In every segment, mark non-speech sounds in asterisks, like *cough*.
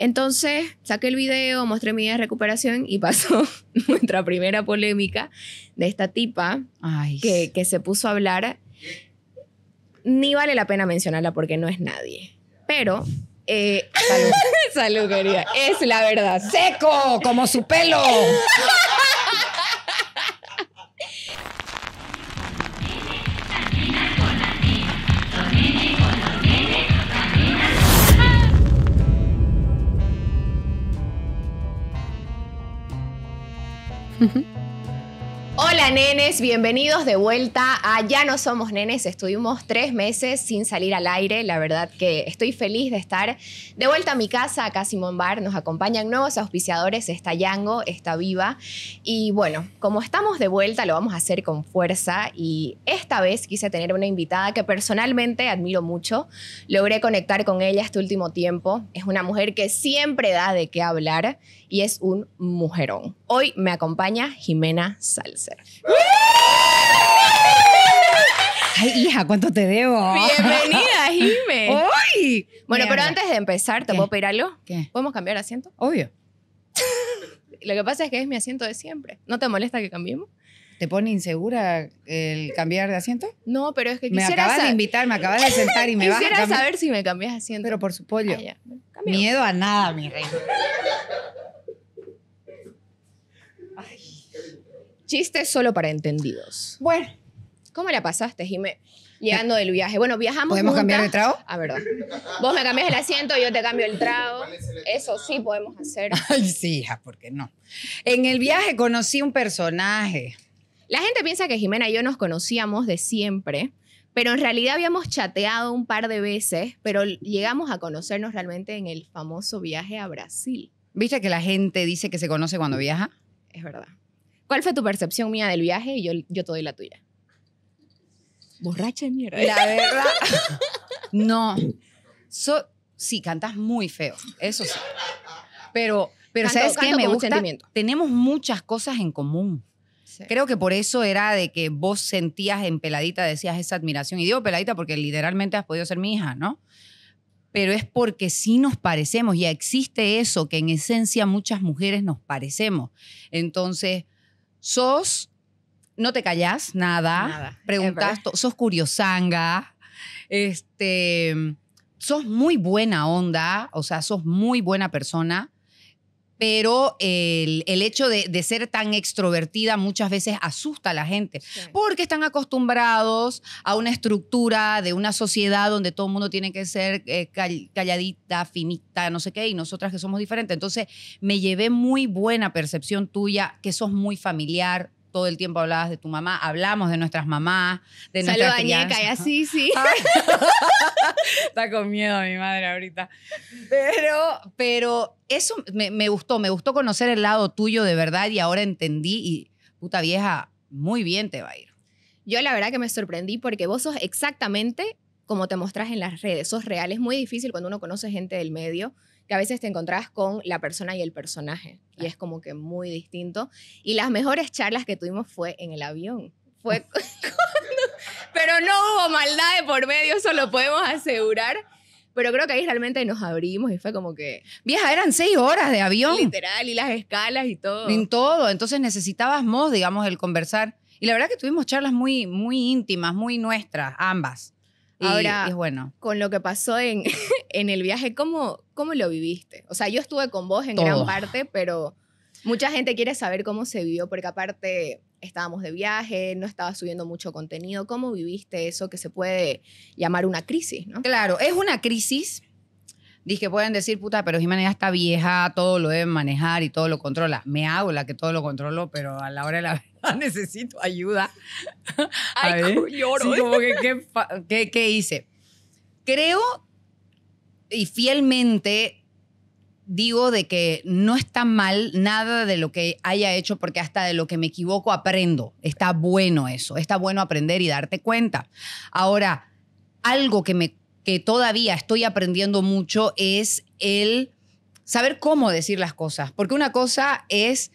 Entonces saqué el video, mostré mi de recuperación y pasó *laughs* nuestra primera polémica de esta tipa Que, se puso a hablar. Ni vale la pena mencionarla porque no es nadie. Pero eh, *laughs* salud. querida. Es la verdad. Seco, como su pelo. Hola nenes, bienvenidos de vuelta a Ya no somos nenes. Estuvimos tres meses sin salir al aire. La verdad que estoy feliz de estar de vuelta a mi casa, acá Simón Bar. Nos acompañan nuevos auspiciadores. Está Yango, está Viva. Y bueno, como estamos de vuelta, lo vamos a hacer con fuerza. Y esta vez quise tener una invitada que personalmente admiro mucho. Logré conectar con ella este último tiempo. Es una mujer que siempre da de qué hablar y es un mujerón. Hoy me acompaña Jimena Salser. Ay, hija, ¿cuánto te debo? Bienvenida, Jime. *laughs* Bueno, pero antes de empezar, ¿te puedo pedir algo? ¿Qué? ¿Podemos cambiar asiento? Obvio. *laughs* Lo que pasa es que es mi asiento de siempre. ¿No te molesta que cambiemos? ¿Te pone insegura el cambiar de asiento? No, pero es que quisiera Me acabas de invitar, me acabas de sentar y me *laughs* vas a Quisiera saber si me cambias asiento. Pero por su pollo. Ah, Miedo a nada, mi reina. Chistes solo para entendidos. Bueno. ¿Cómo la pasaste, Jimé? Llegando del viaje. Bueno, viajamos. ¿Podemos cambiar de trago? A ah, verdad. Vos me cambias el asiento, yo te cambio el trago. Eso sí podemos hacer. *laughs* Ay, sí, hija, ¿por qué no? En el viaje conocí un personaje. La gente piensa que Jimena y yo nos conocíamos de siempre, pero en realidad habíamos chateado un par de veces, pero llegamos a conocernos realmente en el famoso viaje a Brasil. ¿Viste que la gente dice que se conoce cuando viaja? Es verdad. ¿Cuál fue tu percepción mía del viaje? Y yo, yo te doy la tuya. Borracha de mierda. La verdad. *laughs* no. sí, cantas muy feo. Eso sí. Pero, pero ¿sabes Me gusta. Tenemos muchas cosas en común. Creo que por eso era de que vos sentías en Peladita, decías esa admiración. Y digo Peladita porque literalmente has podido ser mi hija, ¿no? Pero es porque sí nos parecemos. Ya existe eso, que en esencia muchas mujeres nos parecemos. Entonces sos, no te callás nada, nada preguntás, sos curiosanga, este, sos muy buena onda, o sea, sos muy buena persona pero el, hecho de, ser tan extrovertida muchas veces asusta a la gente, porque están acostumbrados a una estructura de una sociedad donde todo el mundo tiene que ser eh, calladita, finita, no sé qué, y nosotras que somos diferentes. Entonces, me llevé muy buena percepción tuya, que sos muy familiar, todo el tiempo hablabas de tu mamá, hablamos de nuestras mamás, de nuestras Ñeca y así, sí. *laughs* *laughs* está con miedo mi madre ahorita. Pero, pero eso me, me, gustó, me gustó conocer el lado tuyo de verdad y ahora entendí y puta vieja, muy bien te va a ir. Yo la verdad que me sorprendí porque vos sos exactamente como te mostrás en las redes, sos real. Es muy difícil cuando uno conoce gente del medio que a veces te encontrabas con la persona y el personaje y es como que muy distinto. Y las mejores charlas que tuvimos fue en el avión. Fue *laughs* *laughs* pero no hubo maldad de por medio, eso lo podemos asegurar. Pero creo que ahí realmente nos abrimos y fue como que... Vieja, eran seis horas de avión. Literal, y las escalas y todo. En todo, entonces necesitábamos, digamos, el conversar. Y la verdad que tuvimos charlas muy, muy íntimas, muy nuestras, ambas. Ahora, bueno. con lo que pasó en, *laughs* el viaje, ¿cómo, lo viviste? O sea, yo estuve con vos en gran parte, pero mucha gente quiere saber cómo se vivió, porque aparte estábamos de viaje, no estaba subiendo mucho contenido. ¿Cómo viviste eso que se puede llamar una crisis? ¿no? Claro, es una crisis, Dije, que pueden decir, puta, pero Jimena ya está vieja, todo lo deben manejar y todo lo controla. Me hago la que todo lo controlo, pero a la hora de la *laughs* verdad necesito ayuda. *laughs* Ay, *laughs* Sí, ¿qué, qué hice? Creo y fielmente digo de que no está mal nada de lo que haya hecho, porque hasta de lo que me equivoco aprendo. Está bueno eso, está bueno aprender y darte cuenta. Ahora, algo que me que todavía estoy aprendiendo mucho es el saber cómo decir las cosas. Porque una cosa es,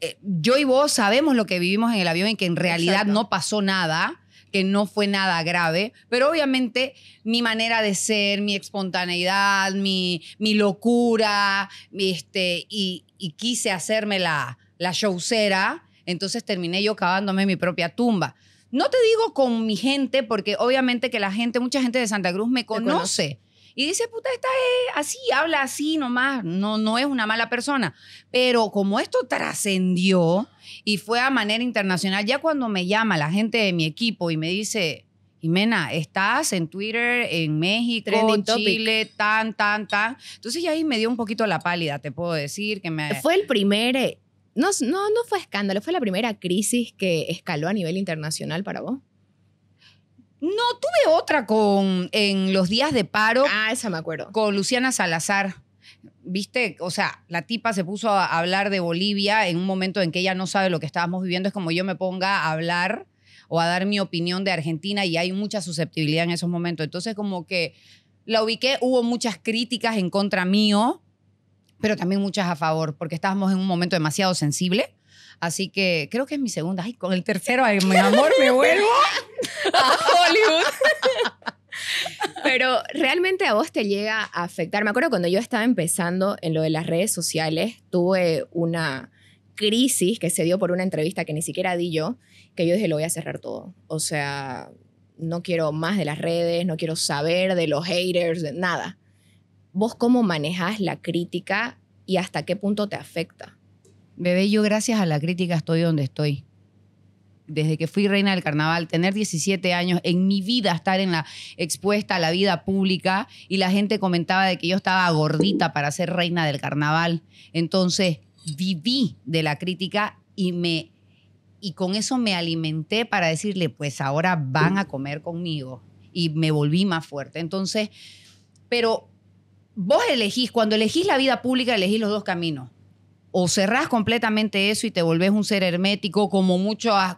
eh, yo y vos sabemos lo que vivimos en el avión y que en realidad no pasó nada que no fue nada grave, pero obviamente mi manera de ser, mi espontaneidad, mi, mi locura, este, y, y, quise hacerme la, la showcera, entonces terminé yo cavándome mi propia tumba. No te digo con mi gente, porque obviamente que la gente, mucha gente de Santa Cruz me conoce. Y dice, puta, esta es así, habla así nomás, no, no es una mala persona. Pero como esto trascendió y fue a manera internacional, ya cuando me llama la gente de mi equipo y me dice, Jimena, estás en Twitter, en México, en Chile, tan, tan, tan. Entonces ya ahí me dio un poquito la pálida, te puedo decir que me... Fue el primer eh, no, no, fue escándalo, fue la primera crisis que escaló a nivel internacional para vos. No, tuve otra con en los días de paro. Ah, esa me acuerdo. Con Luciana Salazar. ¿Viste? O sea, la tipa se puso a hablar de Bolivia en un momento en que ella no sabe lo que estábamos viviendo. Es como yo me ponga a hablar o a dar mi opinión de Argentina y hay mucha susceptibilidad en esos momentos. Entonces, como que la ubiqué, hubo muchas críticas en contra mío pero también muchas a favor, porque estábamos en un momento demasiado sensible. Así que creo que es mi segunda. Ay, con el tercero, mi amor, me vuelvo *laughs* a Hollywood. Pero realmente a vos te llega a afectar. Me acuerdo cuando yo estaba empezando en lo de las redes sociales, tuve una crisis que se dio por una entrevista que ni siquiera di yo, que yo dije, lo voy a cerrar todo. O sea, no quiero más de las redes, no quiero saber de los haters, de nada vos cómo manejas la crítica y hasta qué punto te afecta. Bebé, yo gracias a la crítica estoy donde estoy. Desde que fui reina del carnaval, tener 17 años, en mi vida estar en la expuesta a la vida pública y la gente comentaba de que yo estaba gordita para ser reina del carnaval. Entonces, viví de la crítica y me y con eso me alimenté para decirle, pues ahora van a comer conmigo y me volví más fuerte. Entonces, pero vos elegís, cuando elegís la vida pública, elegís los dos caminos. O cerrás completamente eso y te volvés un ser hermético, como,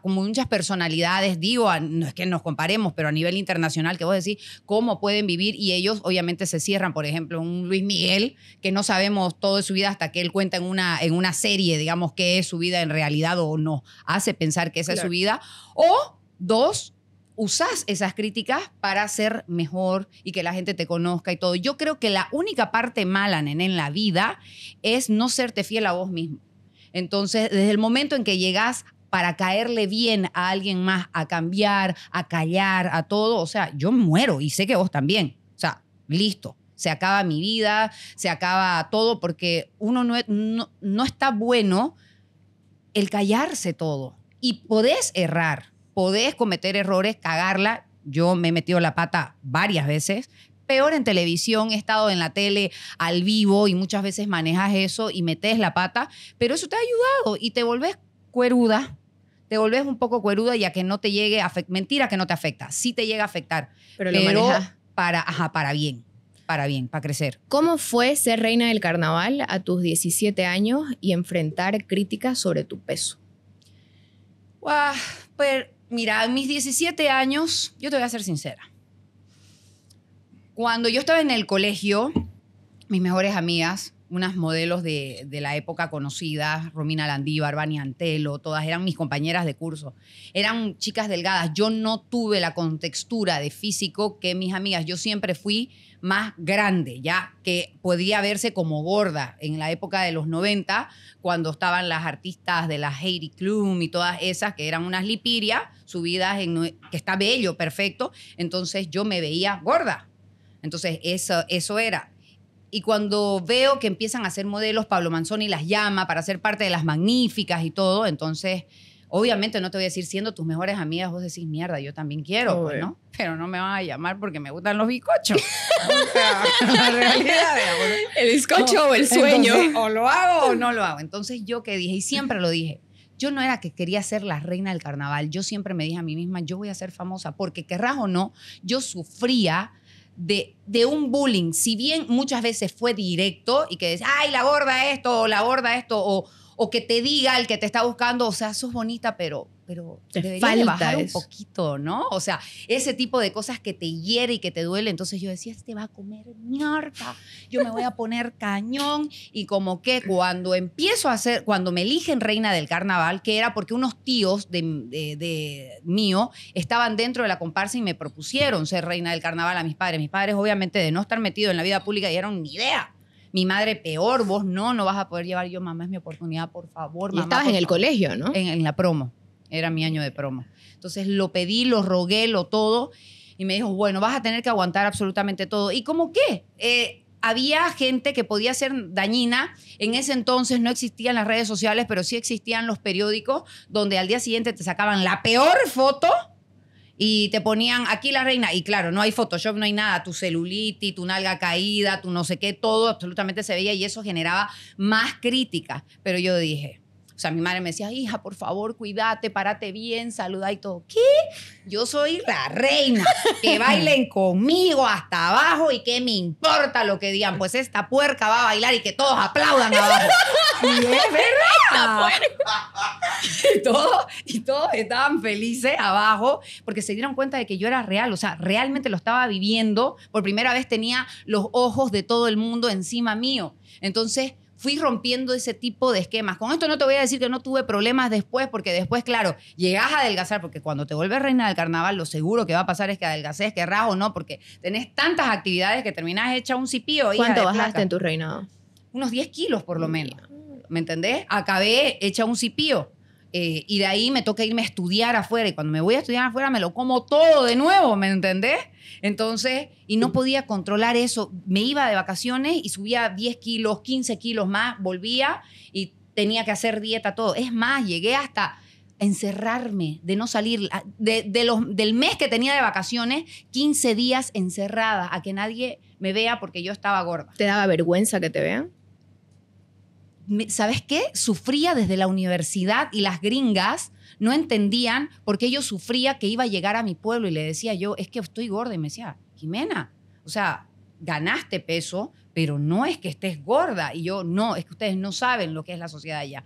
como muchas personalidades, digo, no es que nos comparemos, pero a nivel internacional, que vos decís cómo pueden vivir y ellos obviamente se cierran. Por ejemplo, un Luis Miguel, que no sabemos todo de su vida hasta que él cuenta en una, en una serie, digamos, qué es su vida en realidad o no, hace pensar que esa es su vida. O dos, usas esas críticas para ser mejor y que la gente te conozca y todo. Yo creo que la única parte mala, en la vida es no serte fiel a vos mismo. Entonces, desde el momento en que llegas para caerle bien a alguien más, a cambiar, a callar, a todo, o sea, yo muero y sé que vos también. O sea, listo. Se acaba mi vida, se acaba todo, porque uno no, no, no está bueno el callarse todo. Y podés errar, podés cometer errores, cagarla. Yo me he metido la pata varias veces, peor en televisión, he estado en la tele al vivo y muchas veces manejas eso y metes la pata, pero eso te ha ayudado y te volvés cueruda, te volvés un poco cueruda y a que no te llegue a mentira que no te afecta, sí te llega a afectar, pero, lo para ajá, para bien. Para bien, para crecer. ¿Cómo fue ser reina del carnaval a tus 17 años y enfrentar críticas sobre tu peso? Wow, pero mira, a mis 17 años, yo te voy a ser sincera. Cuando yo estaba en el colegio, mis mejores amigas, unas modelos de, la época conocidas, Romina Landío, Barbani Antelo, todas eran mis compañeras de curso. Eran chicas delgadas. Yo no tuve la contextura de físico que mis amigas. Yo siempre fui más grande, ya que podía verse como gorda en la época de los 90, cuando estaban las artistas de la Heidi Klum y todas esas, que eran unas lipirias subidas, en, que está bello, perfecto. Entonces yo me veía gorda. Entonces eso, eso era. Y cuando veo que empiezan a hacer modelos, Pablo Manzoni las llama para ser parte de las magníficas y todo, entonces Obviamente no te voy a decir, siendo tus mejores amigas, vos decís, mierda, yo también quiero, pues, ¿no? Pero no me vas a llamar porque me gustan los bizcochos. *laughs* *laughs* realidad, El bizcocho o el sueño. o lo hago o no lo hago. Entonces yo que dije, y siempre lo dije, yo no era que quería ser la reina del carnaval. Yo siempre me dije a mí misma, yo voy a ser famosa, porque querrás o no, yo sufría de, de un bullying. Si bien muchas veces fue directo y que decía, ay, la gorda esto, o la gorda esto, o o que te diga el que te está buscando, o sea, sos bonita, pero pero te falta un poquito, ¿no? O sea, ese tipo de cosas que te hiere y que te duele. Entonces yo decía, este va a comer mierda, yo me voy a poner cañón. Y como que cuando empiezo a hacer, cuando me eligen reina del carnaval, que era porque unos tíos de, mío estaban dentro de la comparsa y me propusieron ser reina del carnaval a mis padres. Mis padres, obviamente, de no estar metido en la vida pública, dieron ni idea mi madre, peor, vos no, no vas a poder llevar yo, mamá, es mi oportunidad, por favor. mamá, estabas en el colegio, ¿no? En, la promo, era mi año de promo. Entonces lo pedí, lo rogué, lo todo, y me dijo, bueno, vas a tener que aguantar absolutamente todo. ¿Y cómo qué? Eh, había gente que podía ser dañina. En ese entonces no existían las redes sociales, pero sí existían los periódicos donde al día siguiente te sacaban la peor foto y te ponían aquí la reina, y claro, no hay Photoshop, no hay nada, tu celulitis, tu nalga caída, tu no sé qué, todo absolutamente se veía y eso generaba más crítica. Pero yo dije, o sea, mi madre me decía, hija, por favor, cuídate, párate bien, saluda y todo. ¿Qué? Yo soy la reina, que *laughs* bailen conmigo hasta abajo y que me importa lo que digan. Pues esta puerca va a bailar y que todos aplaudan abajo. *laughs* y es verdad. y, todos, y todos estaban felices abajo porque se dieron cuenta de que yo era real, o sea, realmente lo estaba viviendo. Por primera vez tenía los ojos de todo el mundo encima mío. Entonces, fui rompiendo ese tipo de esquemas. Con esto no te voy a decir que no tuve problemas después, porque después, claro, llegás a adelgazar, porque cuando te vuelves reina del carnaval, lo seguro que va a pasar es que adelgaces, querrás o no, porque tenés tantas actividades que terminás hecha un cipío. ¿Cuánto bajaste en tu reinado? Unos 10 kilos por lo menos. ¿Me entendés? Acabé hecha un cipío. Eh, y de ahí me toca irme a estudiar afuera. Y cuando me voy a estudiar afuera, me lo como todo de nuevo, ¿me entendés? Entonces, y no podía controlar eso. Me iba de vacaciones y subía 10 kilos, 15 kilos más, volvía y tenía que hacer dieta, todo. Es más, llegué hasta encerrarme, de no salir, ah, del mes que tenía de vacaciones, 15 días encerrada, a que nadie me vea porque yo estaba gorda. ¿Te daba vergüenza que te vean? ¿Sabes qué? Sufría desde la universidad y las gringas no entendían por qué yo sufría que iba a llegar a mi pueblo y le decía yo, es que estoy gorda. Y me decía, Jimena, o sea, ganaste peso, pero no es que estés gorda. Y yo, no, es que ustedes no saben lo que es la sociedad allá.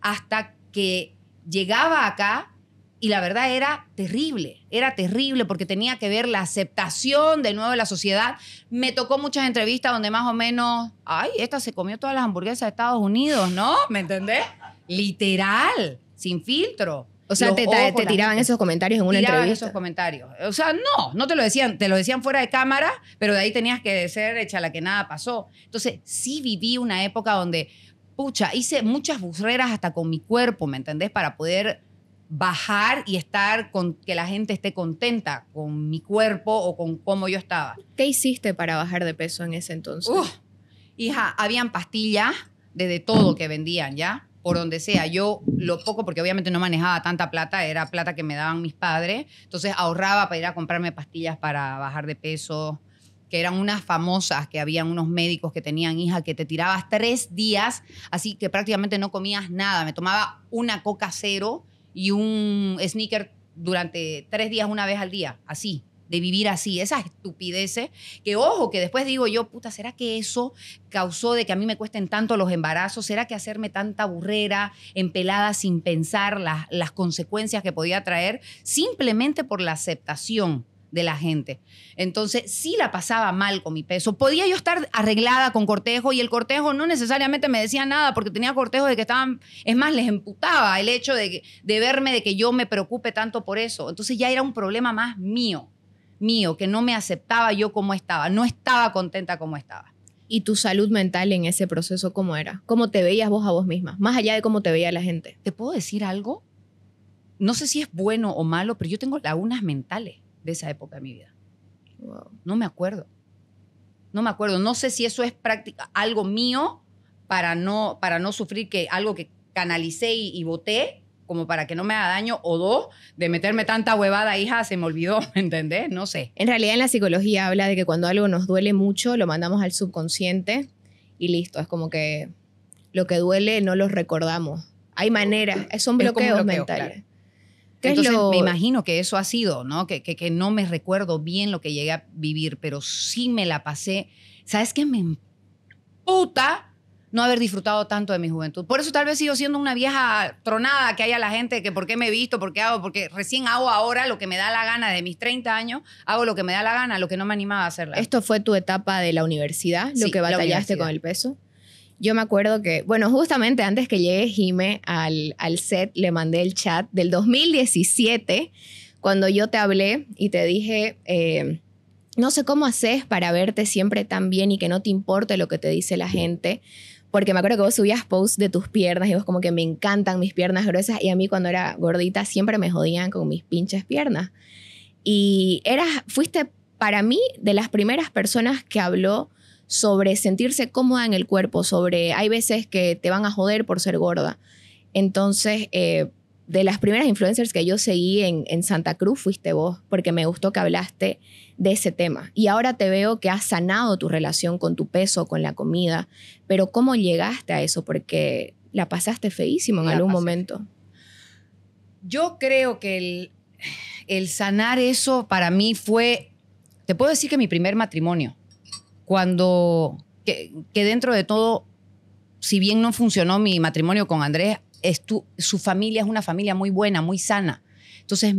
Hasta que llegaba acá y la verdad era terrible, era terrible porque tenía que ver la aceptación de nuevo de la sociedad. Me tocó muchas entrevistas donde más o menos, ay, esta se comió todas las hamburguesas de Estados Unidos, ¿no? ¿Me entendés? Literal, sin filtro. O sea, te, tiraban esos comentarios en una tiraban esos comentarios. O sea, no, no te lo decían, te lo decían fuera de cámara, pero de ahí tenías que ser hecha la que nada pasó. Entonces, sí viví una época donde, pucha, hice muchas burreras hasta con mi cuerpo, ¿me entendés? Para poder bajar y estar con que la gente esté contenta con mi cuerpo o con cómo yo estaba. ¿Qué hiciste para bajar de peso en ese entonces? hija, habían pastillas desde todo que vendían, ¿ya? por donde sea. Yo lo poco, porque obviamente no manejaba tanta plata, era plata que me daban mis padres, entonces ahorraba para ir a comprarme pastillas para bajar de peso, que eran unas famosas, que habían unos médicos que tenían hija, que te tirabas tres días, así que prácticamente no comías nada. Me tomaba una coca cero y un sneaker durante tres días, una vez al día, así de vivir así, esas estupideces, que ojo, que después digo yo, puta, ¿será que eso causó de que a mí me cuesten tanto los embarazos? ¿Será que hacerme tanta burrera, empelada sin pensar las, las consecuencias que podía traer simplemente por la aceptación? de la gente. Entonces, sí la pasaba mal con mi peso. Podía yo estar arreglada con cortejo y el cortejo no necesariamente me decía nada porque tenía cortejo de que estaban, es más, les emputaba el hecho de, de verme, de que yo me preocupe tanto por eso. Entonces ya era un problema más mío mío, que no me aceptaba yo como estaba, no estaba contenta como estaba. ¿Y tu salud mental en ese proceso cómo era? ¿Cómo te veías vos a vos misma? Más allá de cómo te veía la gente. ¿Te puedo decir algo? No sé si es bueno o malo, pero yo tengo lagunas mentales de esa época de mi vida. No me acuerdo. No me acuerdo. No sé si eso es práctica, algo mío para no, para no sufrir que algo que canalicé y, voté como para que no me haga daño, o dos, de meterme tanta huevada, hija, se me olvidó, *laughs* ¿entendés? No sé. En realidad en la psicología habla de que cuando algo nos duele mucho, lo mandamos al subconsciente y listo, es como que lo que duele no lo recordamos. Hay maneras, Es un bloqueo, mental. Entonces, me imagino que eso ha sido, ¿no? Que, que, que, no me recuerdo bien lo que llegué a vivir, pero sí me la pasé. ¿Sabes qué? Me puta no haber disfrutado tanto de mi juventud. Por eso tal vez sigo siendo una vieja tronada que haya la gente que por qué me he visto, por qué hago, porque recién hago ahora lo que me da la gana de mis 30 años, hago lo que me da la gana, lo que no me animaba a hacer. ¿Esto fue tu etapa de la universidad, lo que batallaste con el peso? Yo me acuerdo que, bueno, justamente antes que llegue Jime al, set, le mandé el chat del 2017, cuando yo te hablé y te dije... Eh, no sé cómo haces para verte siempre tan bien y que no te importe lo que te dice la gente porque me acuerdo que vos subías posts de tus piernas y vos como que me encantan mis piernas gruesas y a mí cuando era gordita siempre me jodían con mis pinches piernas. Y eras, fuiste para mí de las primeras personas que habló sobre sentirse cómoda en el cuerpo, sobre hay veces que te van a joder por ser gorda. Entonces, eh, de las primeras influencers que yo seguí en, en, Santa Cruz fuiste vos, porque me gustó que hablaste de ese tema. Y ahora te veo que has sanado tu relación con tu peso, con la comida, pero ¿cómo llegaste a eso? Porque la pasaste feísimo en algún momento. Yo creo que el, sanar eso para mí fue, te puedo decir que mi primer matrimonio, cuando, que, dentro de todo, si bien no funcionó mi matrimonio con Andrés, su familia es una familia muy buena, muy sana. Entonces,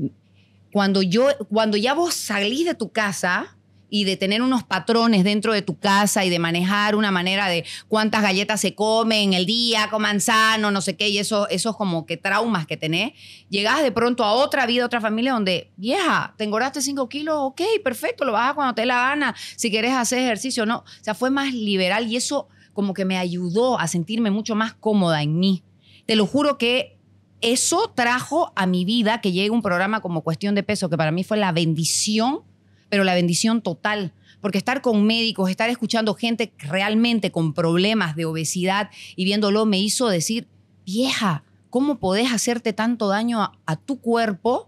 cuando yo, cuando ya vos salís de tu casa, y de tener unos patrones dentro de tu casa y de manejar una manera de cuántas galletas se comen el día, coman sano, no sé qué, y eso, esos como que traumas que tenés, llegas de pronto a otra vida, otra familia donde, vieja, te engordaste 5 kilos, ok, perfecto, lo bajas cuando te la gana, si quieres hacer ejercicio, no. O sea, fue más liberal y eso como que me ayudó a sentirme mucho más cómoda en mí. Te lo juro que eso trajo a mi vida que llegue un programa como Cuestión de Peso, que para mí fue la bendición pero la bendición total. Porque estar con médicos, estar escuchando gente realmente con problemas de obesidad y viéndolo me hizo decir, vieja, ¿cómo podés hacerte tanto daño a, tu cuerpo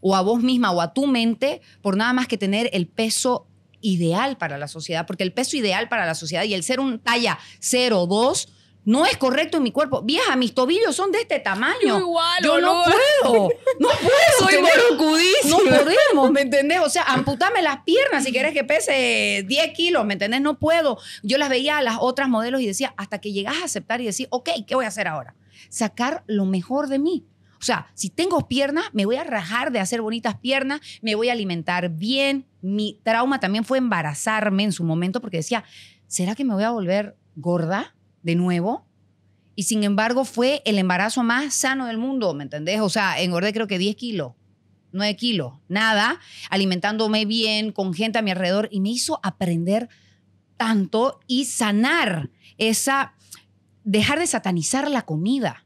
o a vos misma o a tu mente por nada más que tener el peso ideal para la sociedad? Porque el peso ideal para la sociedad y el ser un talla 0, 2, no es correcto en mi cuerpo. Vieja, mis tobillos son de este tamaño. Yo, no puedo. No *laughs* puedo. Soy No podemos, ¿me entendés? O sea, amputame las piernas si quieres que pese 10 kilos, ¿me entendés? No puedo. Yo las veía a las otras modelos y decía, hasta que llegas a aceptar y decir, ok, ¿qué voy a hacer ahora? Sacar lo mejor de mí. O sea, si tengo piernas, me voy a rajar de hacer bonitas piernas, me voy a alimentar bien. Mi trauma también fue embarazarme en su momento porque decía, ¿será que me voy a volver gorda? de nuevo. Y sin embargo fue el embarazo más sano del mundo, ¿me entendés? O sea, engordé creo que 10 kilos, 9 kilos, nada, alimentándome bien, con gente a mi alrededor. Y me hizo aprender tanto y sanar esa, dejar de satanizar la comida.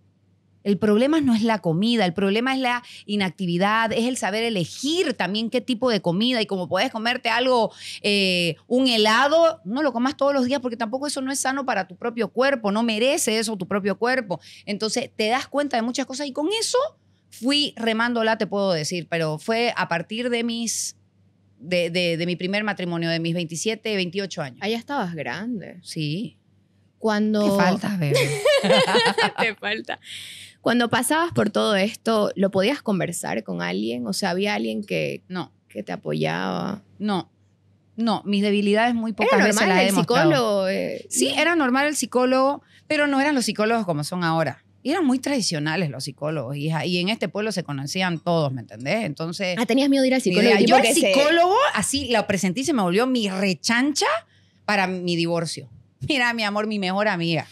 El problema no es la comida, el problema es la inactividad, es el saber elegir también qué tipo de comida y como puedes comerte algo, eh, un helado, no lo comas todos los días porque tampoco eso no es sano para tu propio cuerpo, no merece eso tu propio cuerpo. Entonces te das cuenta de muchas cosas y con eso fui remándola, te puedo decir, pero fue a partir de mis de, mi primer matrimonio, de mis 27, 28 años. Allá estabas grande. Sí. Cuando... Te falta, bebé. *laughs* Te falta. Cuando pasabas por todo esto, ¿lo podías conversar con alguien? O sea, ¿había alguien que, no. que te apoyaba? No, no, mis debilidades muy pocas veces normal he el psicólogo? Eh, sí, era normal el psicólogo, pero no eran los psicólogos como son ahora. Y eran muy tradicionales los psicólogos, hija. Y en este pueblo se conocían todos, ¿me entendés? Entonces. Ah, tenías miedo de ir al psicólogo. Yo al psicólogo, así la presenté y se me volvió mi rechancha para mi divorcio. Mira, mi amor, mi mejor amiga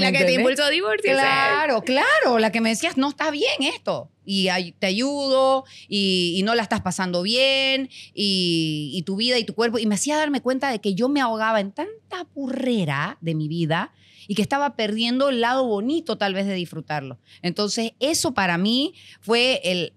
la que te impulsó a divorciarse. Claro, claro, la que me decías, no está bien esto. Y te ayudo, y, no la estás pasando bien, y, y, tu vida y tu cuerpo. Y me hacía darme cuenta de que yo me ahogaba en tanta burrera de mi vida y que estaba perdiendo el lado bonito tal vez de disfrutarlo. Entonces, eso para mí fue el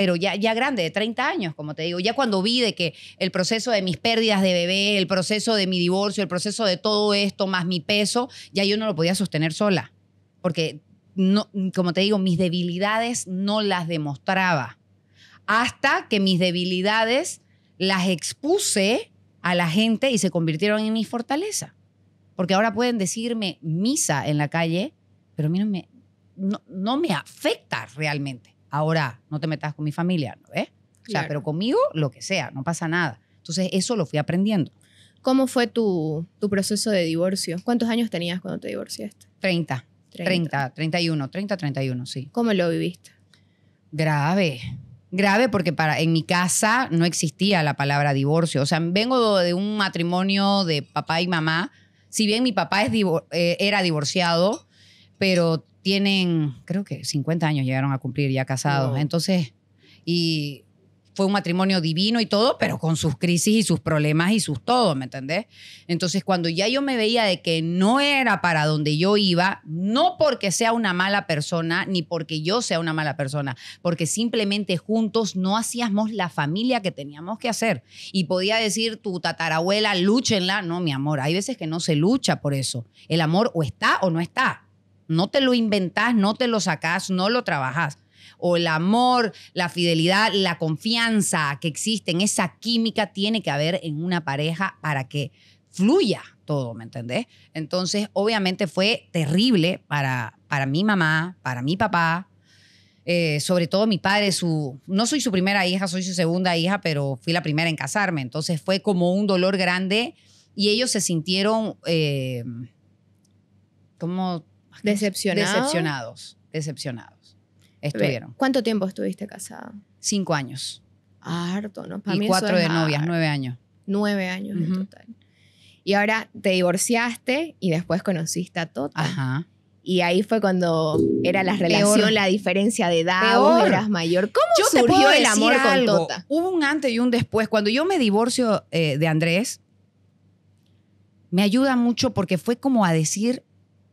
pero ya, grande, de 30 años, como te digo, ya cuando vi de que el proceso de mis pérdidas de bebé, el proceso de mi divorcio, el proceso de todo esto, más mi peso, ya yo no lo podía sostener sola, porque, no, como te digo, mis debilidades no las demostraba, hasta que mis debilidades las expuse a la gente y se convirtieron en mi fortaleza, porque ahora pueden decirme misa en la calle, pero a mí me, no me afecta realmente Ahora, no te metas con mi familia, ¿no ves? O sea, pero conmigo, lo que sea, no pasa nada. Entonces, eso lo fui aprendiendo. ¿Cómo fue tu, tu proceso de divorcio? ¿Cuántos años tenías cuando te divorciaste? 30, 30. 31, 30, 31, sí. ¿Cómo lo viviste? Grave, grave porque para, en mi casa no existía la palabra divorcio. O sea, vengo de un matrimonio de papá y mamá. Si bien mi papá es eh, era divorciado, pero tienen, creo que 50 años llegaron a cumplir ya casados. Entonces, y fue un matrimonio divino y todo, pero con sus crisis y sus problemas y sus todo, ¿me entendés? Entonces, cuando ya yo me veía de que no era para donde yo iba, no porque sea una mala persona, ni porque yo sea una mala persona, porque simplemente juntos no hacíamos la familia que teníamos que hacer. Y podía decir tu tatarabuela, lúchenla. No, mi amor, hay veces que no se lucha por eso. El amor o está o no está. No te lo inventás, no te lo sacás, no lo trabajás. O el amor, la fidelidad, la confianza que existe en esa química tiene que haber en una pareja para que fluya todo, ¿me entendés? Entonces, obviamente fue terrible para, para mi mamá, para mi papá, eh, sobre todo mi padre, su, no soy su primera hija, soy su segunda hija, pero fui la primera en casarme, entonces fue como un dolor grande y ellos se sintieron, eh, ¿cómo Decepcionados. Decepcionados. Decepcionados. Estuvieron. ¿Cuánto tiempo estuviste casada? Cinco años. Harto, ¿no? Para y cuatro de novias, nueve años. Nueve años en total. Y ahora te divorciaste y después conociste a Tota. Ajá. Y ahí fue cuando era la relación, la diferencia de edad, Peor. eras mayor. ¿Cómo surgió el amor con Tota? Hubo un antes y un después. Cuando yo me divorcio eh, de Andrés, me ayuda mucho porque fue como a decir,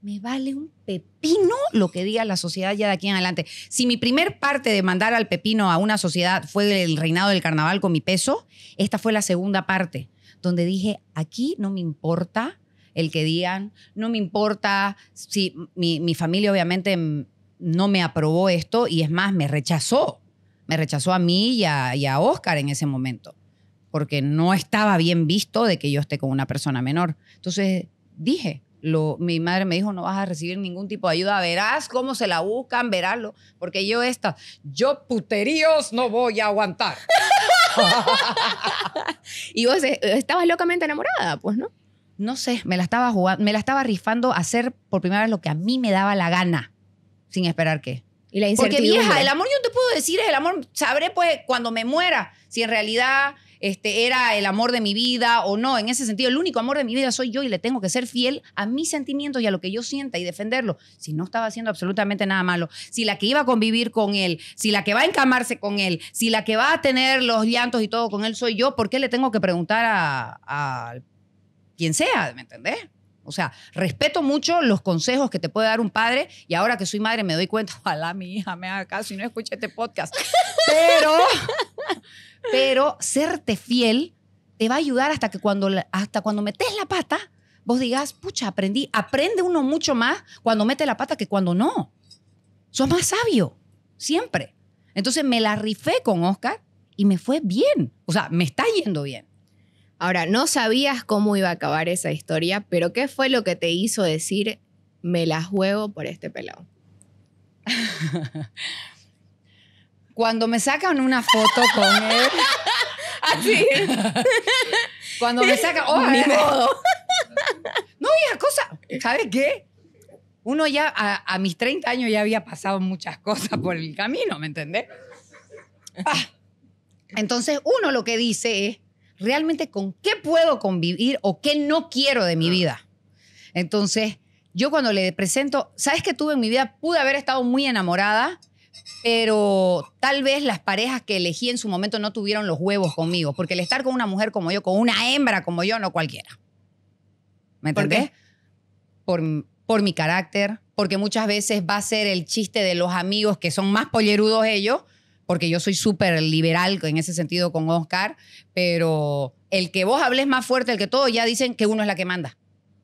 me vale un pepino lo que diga la sociedad ya de aquí en adelante. Si mi primer parte de mandar al pepino a una sociedad fue el reinado del carnaval con mi peso, esta fue la segunda parte, donde dije, aquí no me importa el que digan, no me importa si mi, familia obviamente no me aprobó esto y es más, me rechazó. Me rechazó a mí y a, y a Oscar en ese momento, porque no estaba bien visto de que yo esté con una persona menor. Entonces dije, mi madre me dijo, no vas a recibir ningún tipo de ayuda, verás cómo se la buscan, veráslo, porque yo esta, yo puteríos no voy a aguantar. *laughs* y vos eh, estabas locamente enamorada, pues, ¿no? No sé, me la estaba jugando, me la estaba rifando a hacer por primera vez lo que a mí me daba la gana, sin esperar que. Y la Porque vieja, el amor yo te puedo decir es el amor, sabré pues cuando me muera, si en realidad este, era el amor de mi vida o no. En ese sentido, el único amor de mi vida soy yo y le tengo que ser fiel a mis sentimientos y a lo que yo sienta y defenderlo. Si no estaba haciendo absolutamente nada malo, si la que iba a convivir con él, si la que va a encamarse con él, si la que va a tener los llantos y todo con él soy yo, ¿por qué le tengo que preguntar a, a quien sea? ¿Me entendés? O sea, respeto mucho los consejos que te puede dar un padre y ahora que soy madre me doy cuenta, *laughs* ojalá mi hija me haga caso y no escuche este podcast. Pero pero serte fiel te va a ayudar hasta que cuando, hasta cuando metes la pata, vos digas, pucha, aprendí. Aprende uno mucho más cuando mete la pata que cuando no. Sos más sabio, siempre. Entonces me la rifé con Oscar y me fue bien. O sea, me está yendo bien. Ahora, no sabías cómo iba a acabar esa historia, pero ¿qué fue lo que te hizo decir, me la juego por este pelado? *laughs* Cuando me sacan una foto con él. *laughs* Así. cuando me sacan. Oh, mi modo. *laughs* No, la cosa. ¿Sabes qué? Uno ya, a, mis 30 años ya había pasado muchas cosas por el camino, ¿me entendés? Ah, entonces, uno lo que dice es realmente con qué puedo convivir o qué no quiero de mi ah. vida. Entonces, yo cuando le presento, ¿sabes qué tuve en mi vida? Pude haber estado muy enamorada pero tal vez las parejas que elegí en su momento no tuvieron los huevos conmigo, porque el estar con una mujer como yo, con una hembra como yo, no cualquiera. ¿Me entendés? ¿Por, por, mi carácter, porque muchas veces va a ser el chiste de los amigos que son más pollerudos ellos, porque yo soy súper liberal en ese sentido con Oscar, pero el que vos hables más fuerte, el que todo, ya dicen que uno es la que manda.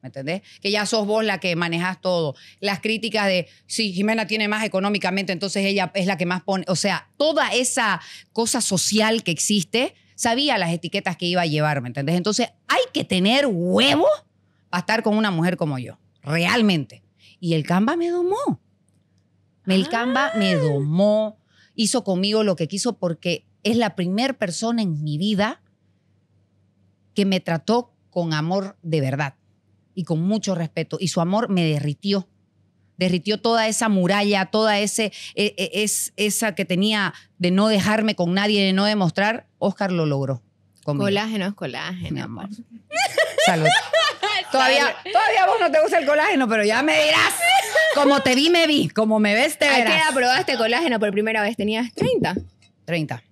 ¿me entendés? Que ya sos vos la que manejas todo. Las críticas de, si Jimena tiene más económicamente, entonces ella es la que más pone, o sea, toda esa cosa social que existe, sabía las etiquetas que iba a llevar, ¿me entendés? Entonces hay que tener huevo para estar con una mujer como yo, realmente. Y el Canva me domó. El camba ah. me domó, hizo conmigo lo que quiso porque es la primera persona en mi vida que me trató con amor de verdad y con mucho respeto. Y su amor me derritió. Derritió toda esa muralla, toda ese, e, e, es, esa que tenía de no dejarme con nadie, de no demostrar. Oscar lo logró. Colágeno es colágeno. Pues. amor. *laughs* Salud. todavía, todavía vos no te gusta el colágeno, pero ya me dirás. Como te vi, me vi. Como me ves, te verás. ¿A qué edad probaste colágeno por primera vez? ¿Tenías 30? 30.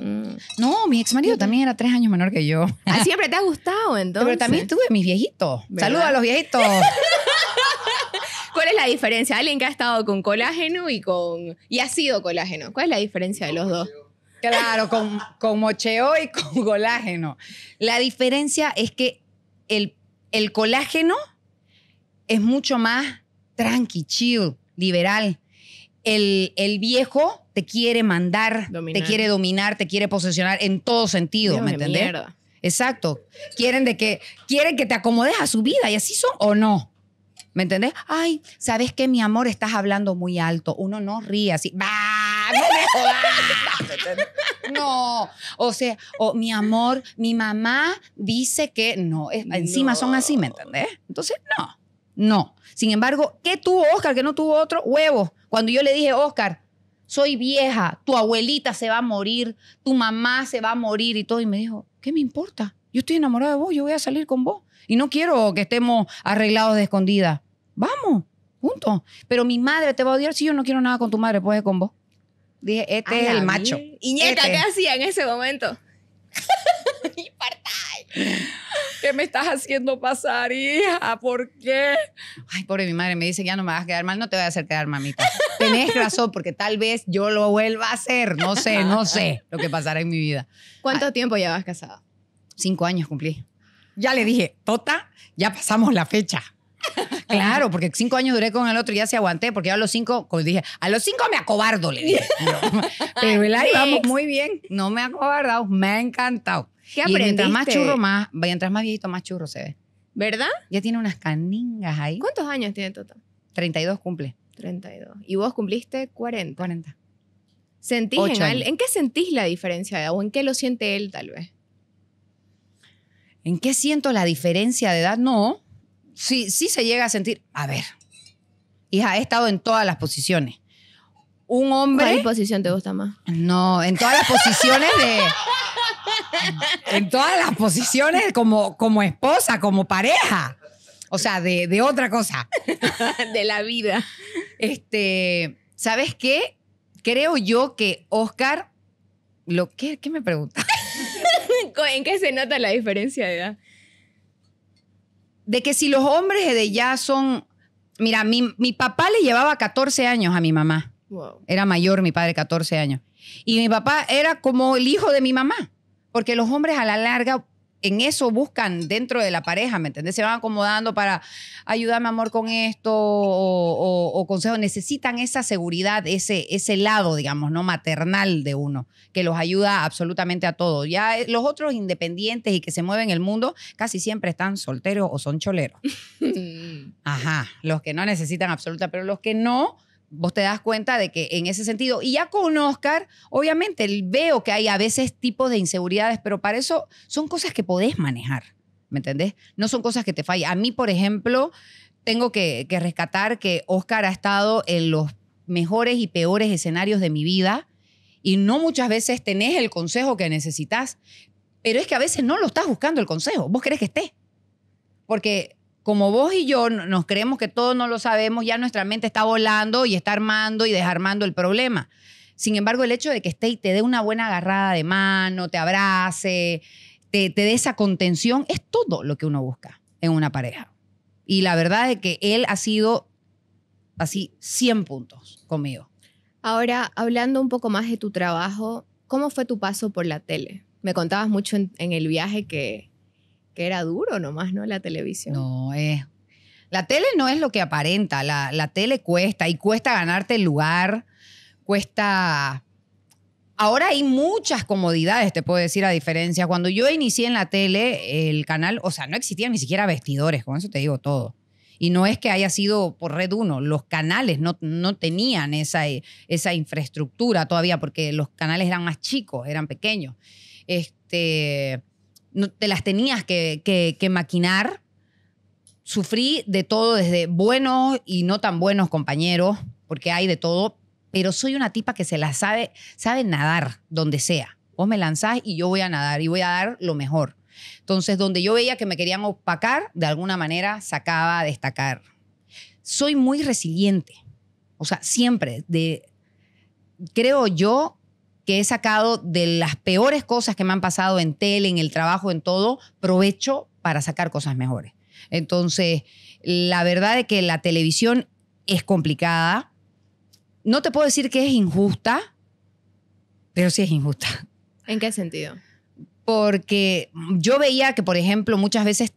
Mm. No, mi ex marido también era tres años menor que yo. Ah, siempre te ha gustado, entonces. Pero también tuve mis viejitos. Saludos a los viejitos. *laughs* ¿Cuál es la diferencia? Alguien que ha estado con colágeno y con. y ha sido colágeno. ¿Cuál es la diferencia de los dos? Claro, con, con mocheo y con colágeno. La diferencia es que el, colágeno es mucho más tranqui, chill, liberal. el viejo te quiere mandar, te quiere dominar, te quiere posesionar en todo sentido, ¿me entendés? Exacto. Quieren de que quieren que te acomodes a su vida y así son o no. ¿Me entendés? Ay, ¿sabes qué, mi amor? Estás hablando muy alto. Uno no ríe así. ¡Bah! ¡No, no, o sea, o mi amor, mi mamá dice que no, encima son así, ¿me entendés? Entonces, no, no. Sin embargo, ¿qué tuvo Oscar que no tuvo otro? Huevo. Cuando yo le dije, Oscar, soy vieja, tu abuelita se va a morir, tu mamá se va a morir y todo. Y me dijo, ¿qué me importa? Yo estoy enamorada de vos, yo voy a salir con vos. Y no quiero que estemos arreglados de escondida. Vamos, juntos. Pero mi madre te va a odiar si yo no quiero nada con tu madre, pues con vos. Dije, este es el macho. Iñeta, ¿qué este. hacía en ese momento? *laughs* ¿Qué me estás haciendo pasar, hija? ¿Por qué? Ay, pobre mi madre, me dice, ya no me vas a quedar mal, no te voy a hacer quedar mamita. Tenés razón, porque tal vez yo lo vuelva a hacer. No sé, no sé lo que pasará en mi vida. ¿Cuánto tiempo llevas casada? Cinco años cumplí. Ya le dije, Tota, ya pasamos la fecha. Claro, porque cinco años duré con el otro y ya se aguanté, porque yo a los cinco, como dije, a los cinco me acobardo, le dije. *laughs* Pero el ahí vamos muy bien, no me ha acobardado, me ha encantado. ¿Qué aprendiste? Y mientras más churro, más, mientras más viejito, más churro se ve. ¿Verdad? Ya tiene unas caningas ahí. ¿Cuántos años tiene Toto? 32 cumple. 32. ¿Y vos cumpliste 40? 40. ¿Sentís en, qué sentís la diferencia de edad o en qué lo siente él tal vez? ¿En qué siento la diferencia de edad? No. Sí, sí se llega a sentir. A ver, hija, he estado en todas las posiciones. Un hombre. ¿Cuál posición te gusta más? No, en todas las posiciones de. *laughs* en todas las posiciones como, como esposa, como pareja. O sea, de, otra cosa. *laughs* de la vida. Este, ¿sabes qué? Creo yo que Oscar, lo ¿qué me pregunta? *laughs* ¿En qué se nota la diferencia de edad? De que si los hombres de ya son. Mira, mi, papá le llevaba 14 años a mi mamá. Era mayor mi padre, 14 años. Y mi papá era como el hijo de mi mamá. Porque los hombres a la larga en eso buscan dentro de la pareja, ¿me entiendes? Se van acomodando para ayudarme, amor, con esto o, consejo. Necesitan esa seguridad, ese, ese lado, digamos, ¿no? Maternal de uno, que los ayuda absolutamente a todo. Ya eh, los otros independientes y que se mueven el mundo casi siempre están solteros o son choleros. *laughs* Ajá, los que no necesitan absoluta, pero los que no vos te das cuenta de que en ese sentido, y ya con Oscar, obviamente veo que hay a veces tipos de inseguridades, pero para eso son cosas que podés manejar, ¿me entendés? No son cosas que te fallan. A mí, por ejemplo, tengo que, rescatar que Oscar ha estado en los mejores y peores escenarios de mi vida y no muchas veces tenés el consejo que necesitas, pero es que a veces no lo estás buscando el consejo, vos querés que esté. Porque como vos y yo nos creemos que todos no lo sabemos, ya nuestra mente está volando y está armando y desarmando el problema. Sin embargo, el hecho de que esté y te dé una buena agarrada de mano, te abrace, te, dé esa contención, es todo lo que uno busca en una pareja. Y la verdad es que él ha sido así 100 puntos conmigo. Ahora, hablando un poco más de tu trabajo, ¿cómo fue tu paso por la tele? Me contabas mucho en el viaje que que era duro nomás, ¿no? La televisión. No, es... Eh. La tele no es lo que aparenta, la, tele cuesta y cuesta ganarte el lugar, cuesta ahora hay muchas comodidades, te puedo decir a diferencia. Cuando yo inicié en la tele, el canal, o sea, no existían ni siquiera vestidores, con eso te digo todo. Y no es que haya sido por Red Uno. los canales no, no tenían esa, esa infraestructura todavía, porque los canales eran más chicos, eran pequeños. Este, te las tenías que, que, maquinar. Sufrí de todo, desde buenos y no tan buenos compañeros, porque hay de todo, pero soy una tipa que se la sabe, sabe nadar donde sea. Vos me lanzás y yo voy a nadar y voy a dar lo mejor. Entonces, donde yo veía que me querían opacar, de alguna manera sacaba a destacar. Soy muy resiliente. O sea, siempre de creo yo he sacado de las peores cosas que me han pasado en tele, en el trabajo, en todo, provecho para sacar cosas mejores. Entonces, la verdad es que la televisión es complicada. No te puedo decir que es injusta, pero sí es injusta. ¿En qué sentido? Porque yo veía que, por ejemplo, muchas veces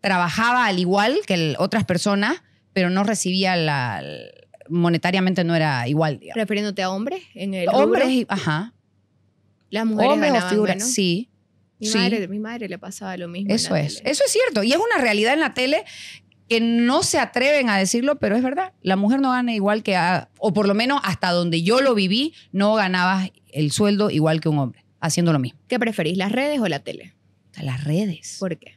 trabajaba al igual que otras personas, pero no recibía la, monetariamente no era igual, Refiriéndote a hombres en el Hombres, y, ajá. Las mujeres ganaban, sí. Mi, madre, mi madre le pasaba lo mismo. Eso es, eso es cierto. Y es una realidad en la tele que no se atreven a decirlo, pero es verdad. La mujer no gana igual que, a, o por lo menos hasta donde yo lo viví, no ganabas el sueldo igual que un hombre, haciendo lo mismo. ¿Qué preferís, las redes o la tele? Las redes. ¿Por qué?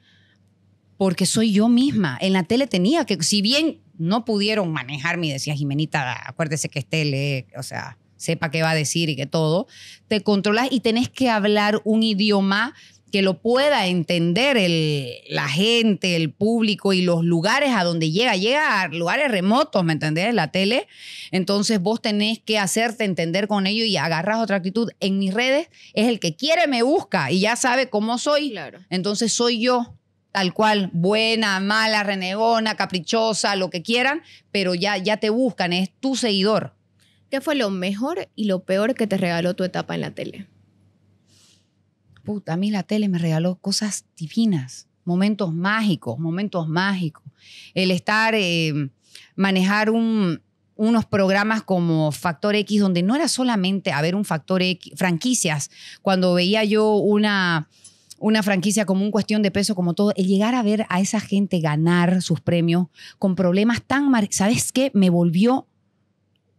Porque soy yo misma. En la tele tenía que, si bien no pudieron manejar y decía, Jimenita, acuérdese que esté le o sea, sepa qué va a decir y que todo, te controlas y tenés que hablar un idioma que lo pueda entender el, la gente, el público y los lugares a donde llega. Llega a lugares remotos, ¿me entendés? La tele. Entonces vos tenés que hacerte entender con ello y agarras otra actitud. En mis redes es el que quiere me busca y ya sabe cómo soy. Entonces soy yo tal cual, buena, mala, renegona, caprichosa, lo que quieran, pero ya, ya te buscan, es tu seguidor. ¿Qué fue lo mejor y lo peor que te regaló tu etapa en la tele? Puta, a mí la tele me regaló cosas divinas, momentos mágicos, momentos mágicos. El estar, eh, manejar un, unos programas como Factor X, donde no era solamente haber un Factor X, franquicias. Cuando veía yo una una franquicia como un cuestión de peso, como todo, el llegar a ver a esa gente ganar sus premios con problemas tan... ¿Sabes qué? Me volvió...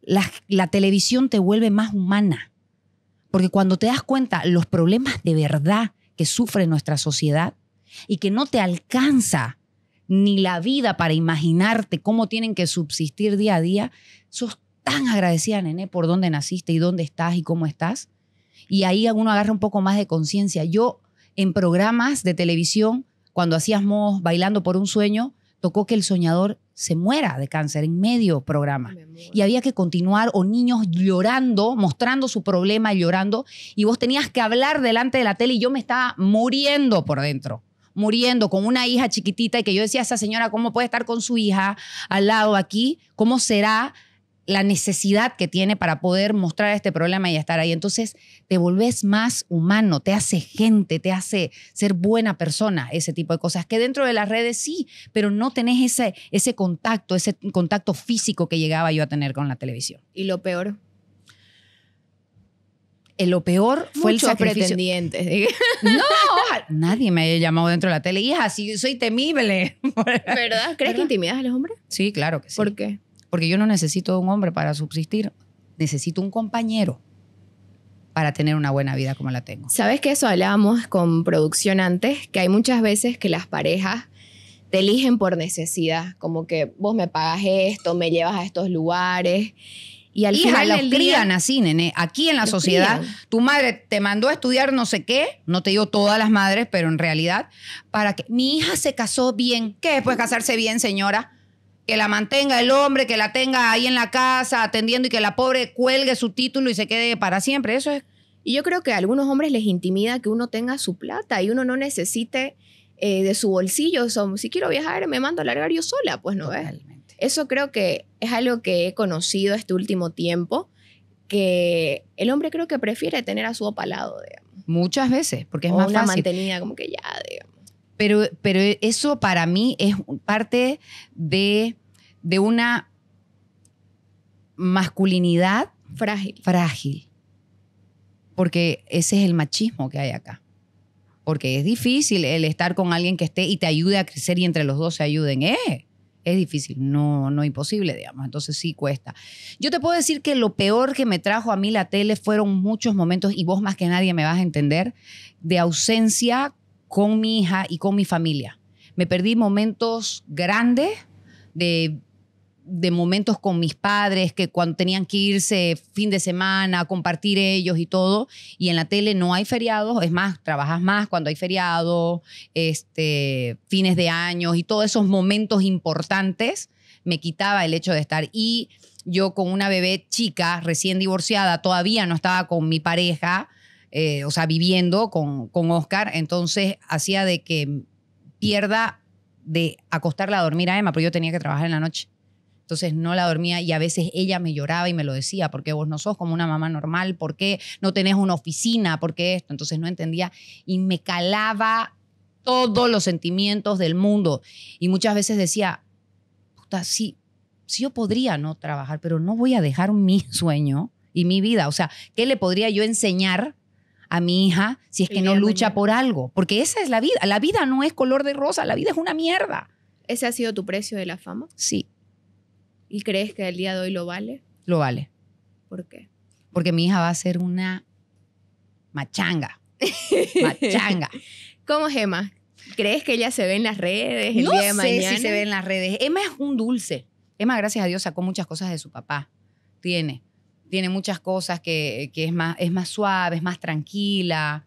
La, televisión te vuelve más humana. Porque cuando te das cuenta los problemas de verdad que sufre nuestra sociedad y que no te alcanza ni la vida para imaginarte cómo tienen que subsistir día a día, sos tan agradecida, nené, por dónde naciste y dónde estás y cómo estás. Y ahí uno agarra un poco más de conciencia. Yo en programas de televisión, cuando hacíamos Bailando por un Sueño, tocó que el soñador se muera de cáncer en medio programa. Y había que continuar, o niños llorando, mostrando su problema, llorando, y vos tenías que hablar delante de la tele y yo me estaba muriendo por dentro muriendo con una hija chiquitita y que yo decía, esa señora, ¿cómo puede estar con su hija al lado aquí? ¿Cómo será la necesidad que tiene para poder mostrar este problema y estar ahí. Entonces te volvés más humano, te hace gente, te hace ser buena persona, ese tipo de cosas, que dentro de las redes sí, pero no tenés ese, ese contacto, ese contacto físico que llegaba yo a tener con la televisión. ¿Y lo peor? Eh, lo peor fue el sacrificio. *laughs* No, nadie me haya llamado dentro de la tele. Hija, si soy temible. ¿Verdad? ¿Crees que intimidas a los hombres? Sí, claro que sí. ¿Por qué? Porque yo no necesito un hombre para subsistir, necesito un compañero para tener una buena vida como la tengo. Sabes que eso hablábamos con producción antes, que hay muchas veces que las parejas te eligen por necesidad, como que vos me pagas esto, me llevas a estos lugares. Y al Hija, final los crían así, nene. Aquí en la sociedad, tu madre te mandó a estudiar no sé qué, no te digo todas las madres, pero en realidad, para que mi hija se casó bien. ¿Qué después casarse bien, señora? que la mantenga el hombre, que la tenga ahí en la casa atendiendo y que la pobre cuelgue su título y se quede para siempre. Eso es. Y yo creo que a algunos hombres les intimida que uno tenga su plata y uno no necesite eh, de su bolsillo. si quiero viajar, me mando a largar yo sola, pues no ves. Eso creo que es algo que he conocido este último tiempo, que el hombre creo que prefiere tener a su opalado, digamos. Muchas veces, porque es más una mantenida como que ya, digamos. Pero, eso para mí es parte de, una masculinidad frágil. Porque ese es el machismo que hay acá. Porque es difícil el estar con alguien que esté y te ayude a crecer y entre los dos se ayuden. ¡Eh! es difícil, no, no imposible, digamos. Entonces sí cuesta. Yo te puedo decir que lo peor que me trajo a mí la tele fueron muchos momentos, y vos más que nadie me vas a entender, de ausencia con mi hija y con mi familia. Me perdí momentos grandes de, momentos con mis padres, que cuando tenían que irse fin de semana, compartir ellos y todo, y en la tele no hay feriados, es más, trabajas más cuando hay feriado, este, fines de año y todos esos momentos importantes me quitaba el hecho de estar. Y yo con una bebé chica, recién divorciada, todavía no estaba con mi pareja, eh, o sea, viviendo con, con Oscar, entonces hacía de que pierda de acostarla a dormir a Emma, porque yo tenía que trabajar en la noche. Entonces no la dormía y a veces ella me lloraba y me lo decía, porque vos no sos como una mamá normal, ¿por qué no tenés una oficina? ¿Por qué esto? Entonces no entendía y me calaba todos los sentimientos del mundo. Y muchas veces decía, puta, sí, yo podría no trabajar, pero no voy a dejar mi *laughs* sueño y mi vida. O sea, ¿qué le podría yo enseñar a mi hija si es que no lucha por algo, porque esa es la vida. La vida no es color de rosa, la vida es una mierda. ¿Ese ha sido tu precio de la fama? Sí. ¿Y crees que el día de hoy lo vale? Lo vale. ¿Por qué? Porque mi hija va a ser una machanga. Machanga. *laughs* ¿Cómo es Emma? ¿Crees que ella se ve en las redes el día de sé se ve en las redes. Emma es un dulce. Emma, gracias a Dios, sacó muchas cosas de su papá. Tiene tiene muchas cosas que, es, más, es más suave, es más tranquila,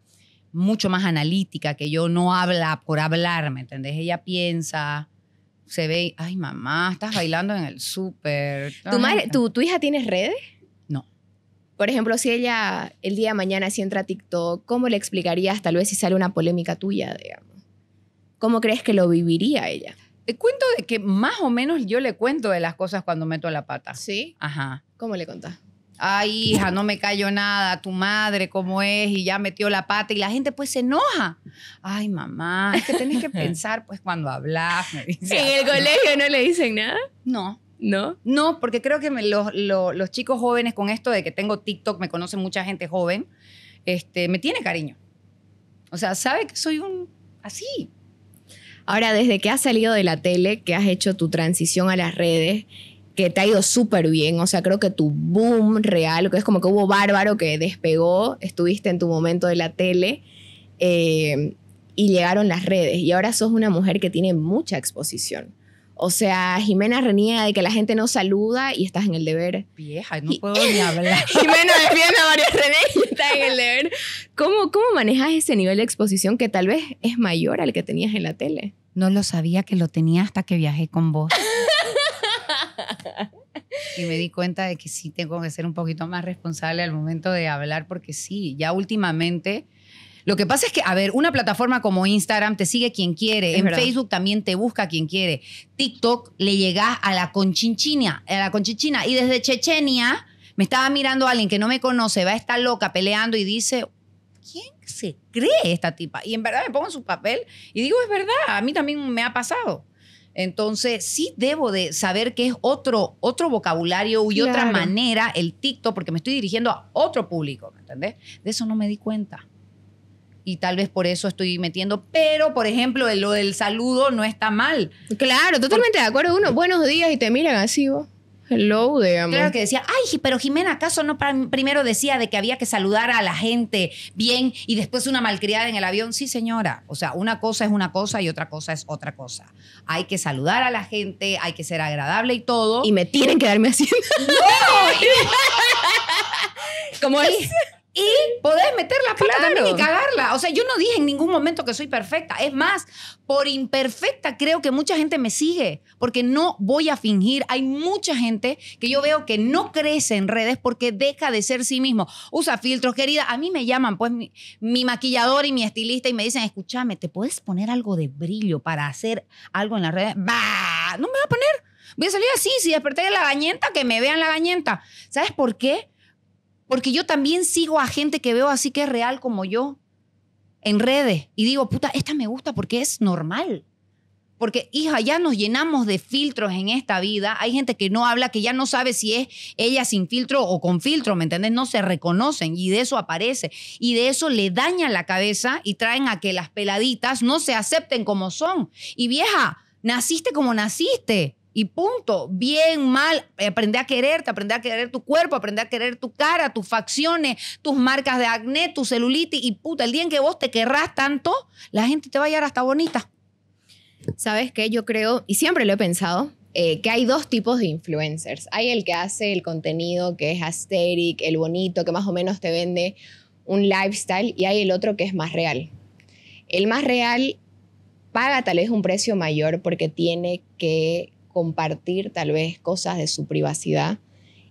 mucho más analítica, que yo no habla por hablarme, ¿me entendés? Ella piensa, se ve, ay mamá, estás bailando en el súper. ¿Tu, ¿Tu, hija tiene redes? No. Por ejemplo, si ella el día de mañana si entra a TikTok, ¿cómo le explicarías tal vez si sale una polémica tuya, digamos? ¿Cómo crees que lo viviría ella? Te cuento de que más o menos yo le cuento de las cosas cuando meto la pata. ¿Sí? Ajá. ¿Cómo le contás? ay hija, no me cayó nada, tu madre cómo es y ya metió la pata y la gente pues se enoja. Ay mamá, es que tenés que *laughs* pensar pues cuando hablas. ¿En el colegio no le dicen nada? No. ¿No? No, porque creo que me, los, chicos jóvenes con esto de que tengo TikTok, me conoce mucha gente joven, este, me tiene cariño. O sea, sabe que soy un así. Ahora, desde que has salido de la tele, que has hecho tu transición a las redes, que te ha ido súper bien. O sea, creo que tu boom real, que es como que hubo bárbaro que despegó, estuviste en tu momento de la tele eh, y llegaron las redes. Y ahora sos una mujer que tiene mucha exposición. O sea, Jimena Renía de que la gente no saluda y estás en el deber. Vieja, no puedo ni *laughs* hablar. Jimena defiende a María René y estás en el deber. ¿Cómo, ¿Cómo manejas ese nivel de exposición que tal vez es mayor al que tenías en la tele? No lo sabía que lo tenía hasta que viajé con vos y me di cuenta de que sí tengo que ser un poquito más responsable al momento de hablar, porque sí, ya últimamente... Lo que pasa es que, a ver, una plataforma como Instagram te sigue quien quiere, en Facebook también te busca quien quiere, TikTok le llegás a la conchinchina, a la conchinchina, y desde Chechenia me estaba mirando a alguien que no me conoce, va a estar loca peleando y dice, ¿quién se cree esta tipa? Y en verdad me pongo en su papel y digo, es verdad, a mí también me ha pasado. Entonces, sí debo de saber que es otro, otro vocabulario y otra manera el TikTok, porque me estoy dirigiendo a otro público, ¿me entendés? De eso no me di cuenta. Y tal vez por eso estoy metiendo, pero por ejemplo, lo del saludo no está mal. Claro, totalmente de acuerdo. Uno, buenos días y te miran así vos hello, digamos. Claro que decía, ay, pero Jimena, ¿acaso no primero decía de que había que saludar a la gente bien y después una malcriada en el avión? Sí, señora. O sea, una cosa es una cosa y otra cosa es otra cosa. Hay que saludar a la gente, hay que ser agradable y todo. Y me tienen que darme así. *laughs* como él y podés meter la pata también y cagarla. O sea, yo no dije en ningún momento que soy perfecta. Es más, por imperfecta creo que mucha gente me sigue, porque no voy a fingir. Hay mucha gente que yo veo que no crece en redes porque deja de ser sí mismo. Usa filtros, querida. A mí me llaman, pues, mi, maquillador y mi estilista y me dicen, escúchame, ¿te puedes poner algo de brillo para hacer algo en las redes? ¡Bah! No me va a poner. Voy a salir así, si desperté de la gañenta, que me vean la gañenta. ¿Sabes por qué? Porque yo también sigo a gente que veo así que es real como yo en redes y digo, puta, esta me gusta porque es normal. Porque, hija, ya nos llenamos de filtros en esta vida. Hay gente que no habla, que ya no sabe si es ella sin filtro o con filtro, ¿me entiendes? No se reconocen y de eso aparece. Y de eso le daña la cabeza y traen a que las peladitas no se acepten como son. Y vieja, naciste como naciste. Y punto. Bien, mal. Aprende a quererte, aprende a querer tu cuerpo, aprende a querer tu cara, tus facciones, tus marcas de acné, tu celulitis. Y puta, el día en que vos te querrás tanto, la gente te va a hallar hasta bonita. ¿Sabes qué? Yo creo, y siempre lo he pensado, eh, que hay dos tipos de influencers. Hay el que hace el contenido que es aesthetic, el bonito, que más o menos te vende un lifestyle, y hay el otro que es más real. El más real paga tal vez un precio mayor porque tiene que compartir tal vez cosas de su privacidad.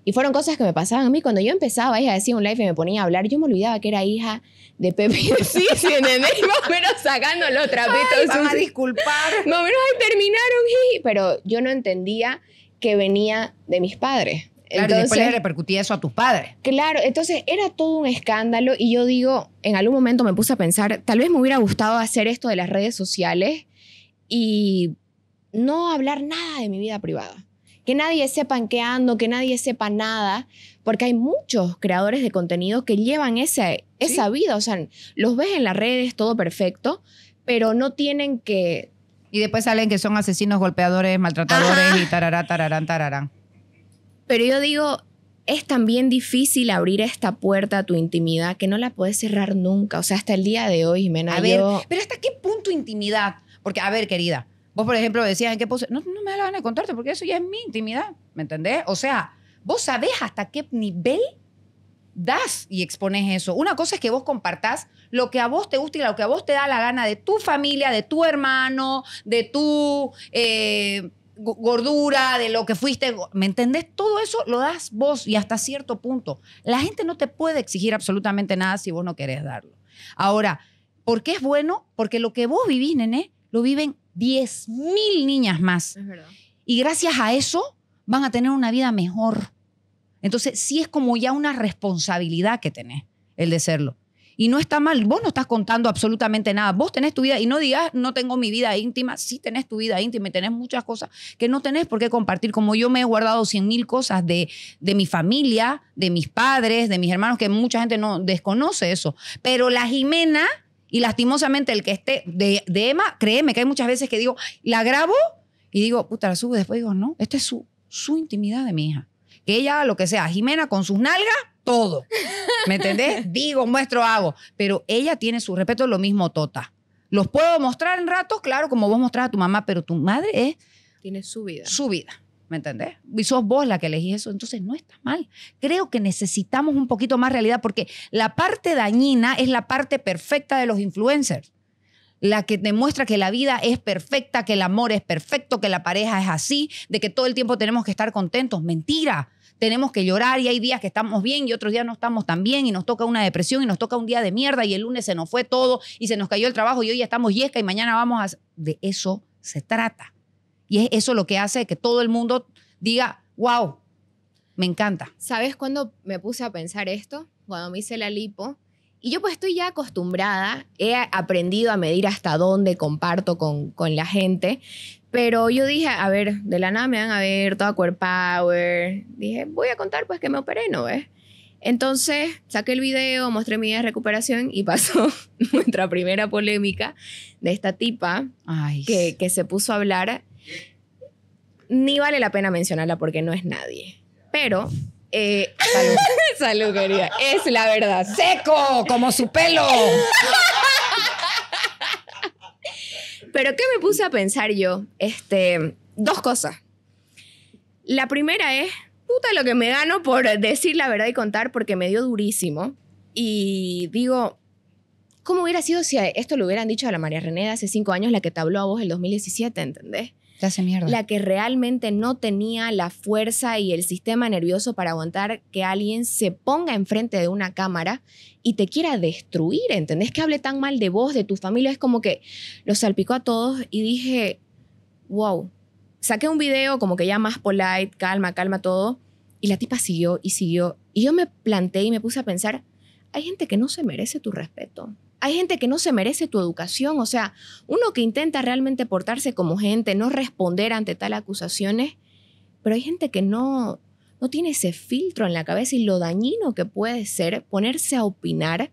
Y fueron cosas que me pasaban a mí. Cuando yo empezaba a decir un live y me ponía a hablar, yo me olvidaba que era hija de Pepe *laughs* sí, sí, en Más menos sacando los trapitos. Ay, a disculpar. No, menos ahí terminaron. Pero yo no entendía que venía de mis padres. Claro, entonces, después le repercutía eso a tus padres. Claro, entonces era todo un escándalo y yo digo, en algún momento me puse a pensar, tal vez me hubiera gustado hacer esto de las redes sociales y no hablar nada de mi vida privada. Que nadie sepa en qué ando, que nadie sepa nada, porque hay muchos creadores de contenido que llevan esa vida. O sea, los ves en las redes, todo perfecto, pero no tienen que... Y después salen que son asesinos, golpeadores, maltratadores y tarará, tararán, tararán. Pero yo digo, es también difícil abrir esta puerta a tu intimidad que no la puedes cerrar nunca. O sea, hasta el día de hoy, Jimena. A ver, pero ¿hasta qué punto intimidad? Porque, a ver, querida, Vos, por ejemplo, decías en qué pose. No, me da la gana de contarte porque eso ya es mi intimidad, ¿me entendés? O sea, vos sabés hasta qué nivel das y expones eso. Una cosa es que vos compartás lo que a vos te gusta y lo que a vos te da la gana de tu familia, de tu hermano, de tu eh, gordura, de lo que fuiste. ¿Me entendés? Todo eso lo das vos y hasta cierto punto. La gente no te puede exigir absolutamente nada si vos no querés darlo. Ahora, ¿por qué es bueno? Porque lo que vos vivís, nene, lo viven mil niñas más. Y gracias a eso van a tener una vida mejor. Entonces, sí es como ya una responsabilidad que tenés el de serlo. Y no está mal, vos no estás contando absolutamente nada, vos tenés tu vida y no digas, no tengo mi vida íntima, sí tenés tu vida íntima y tenés muchas cosas que no tenés por qué compartir, como yo me he guardado cien mil cosas de, de mi familia, de mis padres, de mis hermanos, que mucha gente no desconoce eso, pero la Jimena y lastimosamente el que esté de, de Emma, créeme que hay muchas veces que digo, la grabo y digo, puta, la subo. Después digo, no, esta es su, su intimidad de mi hija. Que ella lo que sea, Jimena con sus nalgas, todo. ¿Me entendés? *laughs* digo, muestro, hago. Pero ella tiene su respeto, lo mismo Tota. Los puedo mostrar en ratos, claro, como vos mostrás a tu mamá, pero tu madre es... Tiene su vida. Su vida. ¿Me entendés? Y sos vos la que elegís eso. Entonces no está mal. Creo que necesitamos un poquito más realidad porque la parte dañina es la parte perfecta de los influencers. La que demuestra que la vida es perfecta, que el amor es perfecto, que la pareja es así, de que todo el tiempo tenemos que estar contentos. Mentira. Tenemos que llorar y hay días que estamos bien y otros días no estamos tan bien y nos toca una depresión y nos toca un día de mierda y el lunes se nos fue todo y se nos cayó el trabajo y hoy ya estamos yesca y mañana vamos a... De eso se trata y es eso lo que hace que todo el mundo diga, wow, me encanta. ¿Sabes cuándo me puse a pensar esto? Cuando me hice la lipo. Y yo pues estoy ya acostumbrada, he aprendido a medir hasta dónde comparto con, con la gente, pero yo dije, a ver, de la nada me van a ver toda core power. Dije, voy a contar pues que me operé, ¿no ves? Entonces saqué el video, mostré mi de recuperación y pasó *laughs* nuestra primera polémica de esta tipa Que, que se puso a hablar ni vale la pena mencionarla porque no es nadie. Pero eh, *laughs* salud. querida. Es la verdad. Seco, como su pelo. Pero ¿qué me puse a pensar yo? Este, dos cosas. La primera es, puta lo que me gano por decir la verdad y contar porque me dio durísimo. Y digo, ¿cómo hubiera sido si esto lo hubieran dicho a la María René hace cinco años, la que te habló a vos el 2017, ¿entendés? La que realmente no tenía la fuerza y el sistema nervioso para aguantar que alguien se ponga enfrente de una cámara y te quiera destruir, ¿entendés? Que hable tan mal de vos, de tu familia. Es como que lo salpicó a todos y dije, wow. Saqué un video como que ya más polite, calma, calma todo. Y la tipa siguió y siguió. Y yo me planté y me puse a pensar, hay gente que no se merece tu respeto hay gente que no se merece tu educación, o sea, uno que intenta realmente portarse como gente, no responder ante tal acusaciones, pero hay gente que no no tiene ese filtro en la cabeza y lo dañino que puede ser ponerse a opinar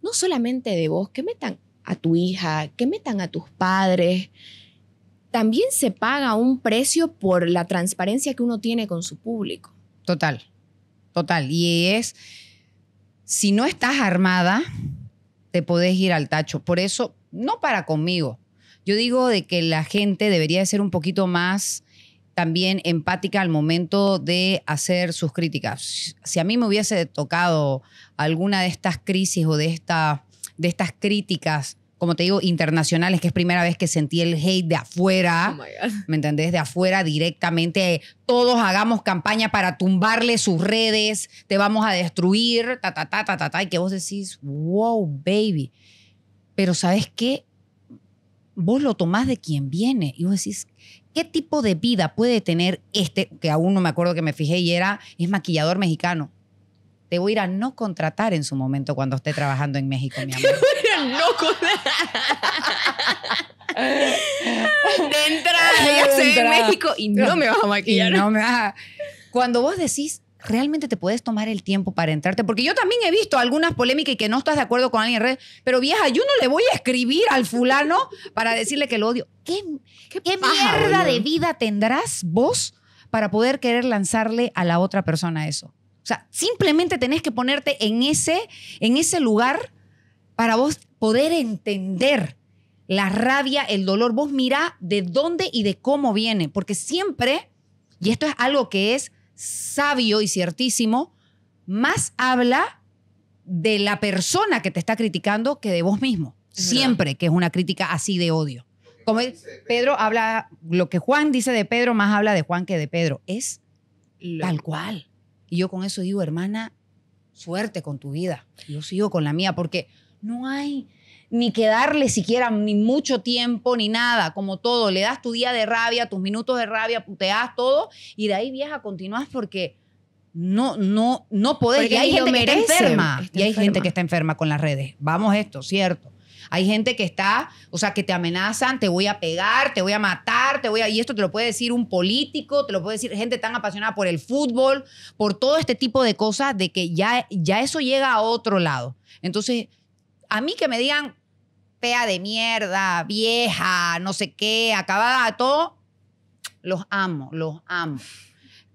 no solamente de vos, que metan a tu hija, que metan a tus padres. También se paga un precio por la transparencia que uno tiene con su público. Total, total. Y es, si no estás armada, te podés ir al tacho. Por eso, no para conmigo. Yo digo de que la gente debería ser un poquito más también empática al momento de hacer sus críticas. Si a mí me hubiese tocado alguna de estas crisis o de, esta, de estas críticas como te digo, internacionales, que es primera vez que sentí el hate de afuera. Oh ¿Me entendés? De afuera directamente. Todos hagamos campaña para tumbarle sus redes, te vamos a destruir, ta, ta, ta, ta, ta, Y que vos decís, wow, baby. Pero ¿sabes qué? Vos lo tomás de quien viene. Y vos decís, ¿qué tipo de vida puede tener este? Que aún no me acuerdo que me fijé y era, es maquillador mexicano. Te voy a ir a no contratar en su momento cuando esté trabajando en México, mi *laughs* amor loco. de entrada, ya en México y no me vas a maquillar. Y no me Cuando vos decís, realmente te puedes tomar el tiempo para entrarte. Porque yo también he visto algunas polémicas y que no estás de acuerdo con alguien en red, pero vieja, yo no le voy a escribir al fulano para decirle que lo odio. ¿Qué, qué, qué mierda de vida tendrás vos para poder querer lanzarle a la otra persona eso? O sea, simplemente tenés que ponerte en ese, en ese lugar para vos poder entender la rabia, el dolor. Vos mirá de dónde y de cómo viene, porque siempre, y esto es algo que es sabio y ciertísimo, más habla de la persona que te está criticando que de vos mismo. siempre que es una crítica así de odio. Como Pedro habla, lo que Juan dice de Pedro, más habla de Juan que de Pedro. Es tal cual. Y yo con eso digo, hermana, suerte con tu vida. Yo sigo con la mía, porque no hay ni que darle siquiera ni mucho tiempo ni nada, como todo. Le das tu día de rabia, tus minutos de rabia, puteas todo y de ahí vieja continúas porque no, no, no podés. y hay gente que está enferma. y hay gente que está enferma con las redes. Vamos esto, cierto. Hay gente que está, o sea, que te amenazan, te voy a pegar, te voy a matar, te voy a... Y esto te lo puede decir un político, te lo puede decir gente tan apasionada por el fútbol, por todo este tipo de cosas, de que ya, ya eso llega a otro lado. Entonces, a mí que me digan pea de mierda, vieja, no sé qué, acabada, todo, los amo, los amo.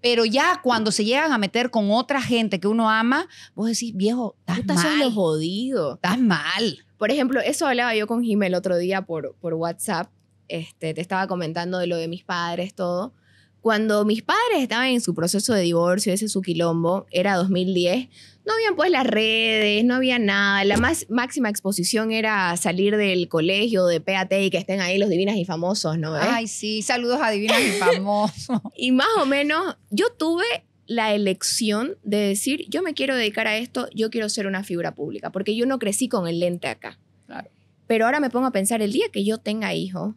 Pero ya cuando se llegan a meter con otra gente que uno ama, vos decís, viejo, estás mal. jodido. Estás mal. Por ejemplo, eso hablaba yo con Jim el otro día por, por WhatsApp. Este, te estaba comentando de lo de mis padres, todo. Cuando mis padres estaban en su proceso de divorcio, ese su quilombo, era 2010 no habían pues las redes, no había nada. La más máxima exposición era salir del colegio de PAT y que estén ahí los divinas y famosos, ¿no? Ay, sí, saludos a divinas y famosos. *laughs* y más o menos, yo tuve la elección de decir, yo me quiero dedicar a esto, yo quiero ser una figura pública, porque yo no crecí con el lente acá. Claro. Pero ahora me pongo a pensar, el día que yo tenga hijo,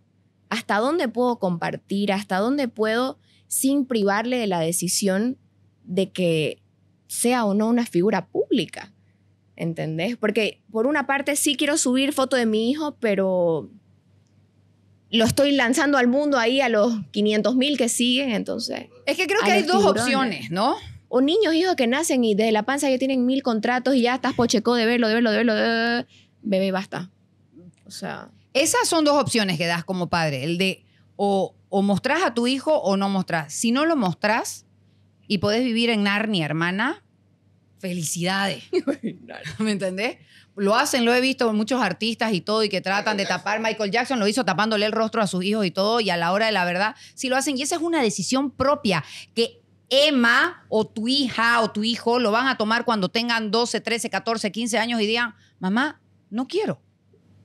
¿hasta dónde puedo compartir? ¿Hasta dónde puedo sin privarle de la decisión de que sea o no una figura pública. ¿Entendés? Porque por una parte sí quiero subir foto de mi hijo, pero lo estoy lanzando al mundo ahí a los 500 mil que siguen, entonces. Es que creo que hay, dos opciones, ¿no? O niños, hijos que nacen y desde la panza ya tienen mil contratos y ya estás pocheco de verlo, de verlo, de verlo, de Bebé, basta. O sea. Esas son dos opciones que das como padre, el de o, o mostrás a tu hijo o no mostrás. Si no lo mostrás, y podés vivir en Narnia, hermana, felicidades. *laughs* ¿Me entendés? Lo hacen, lo he visto con muchos artistas y todo, y que tratan de tapar. Michael Jackson lo hizo tapándole el rostro a sus hijos y todo, y a la hora de la verdad, sí lo hacen. Y esa es una decisión propia que Emma o tu hija o tu hijo lo van a tomar cuando tengan 12, 13, 14, 15 años y digan, mamá, no quiero.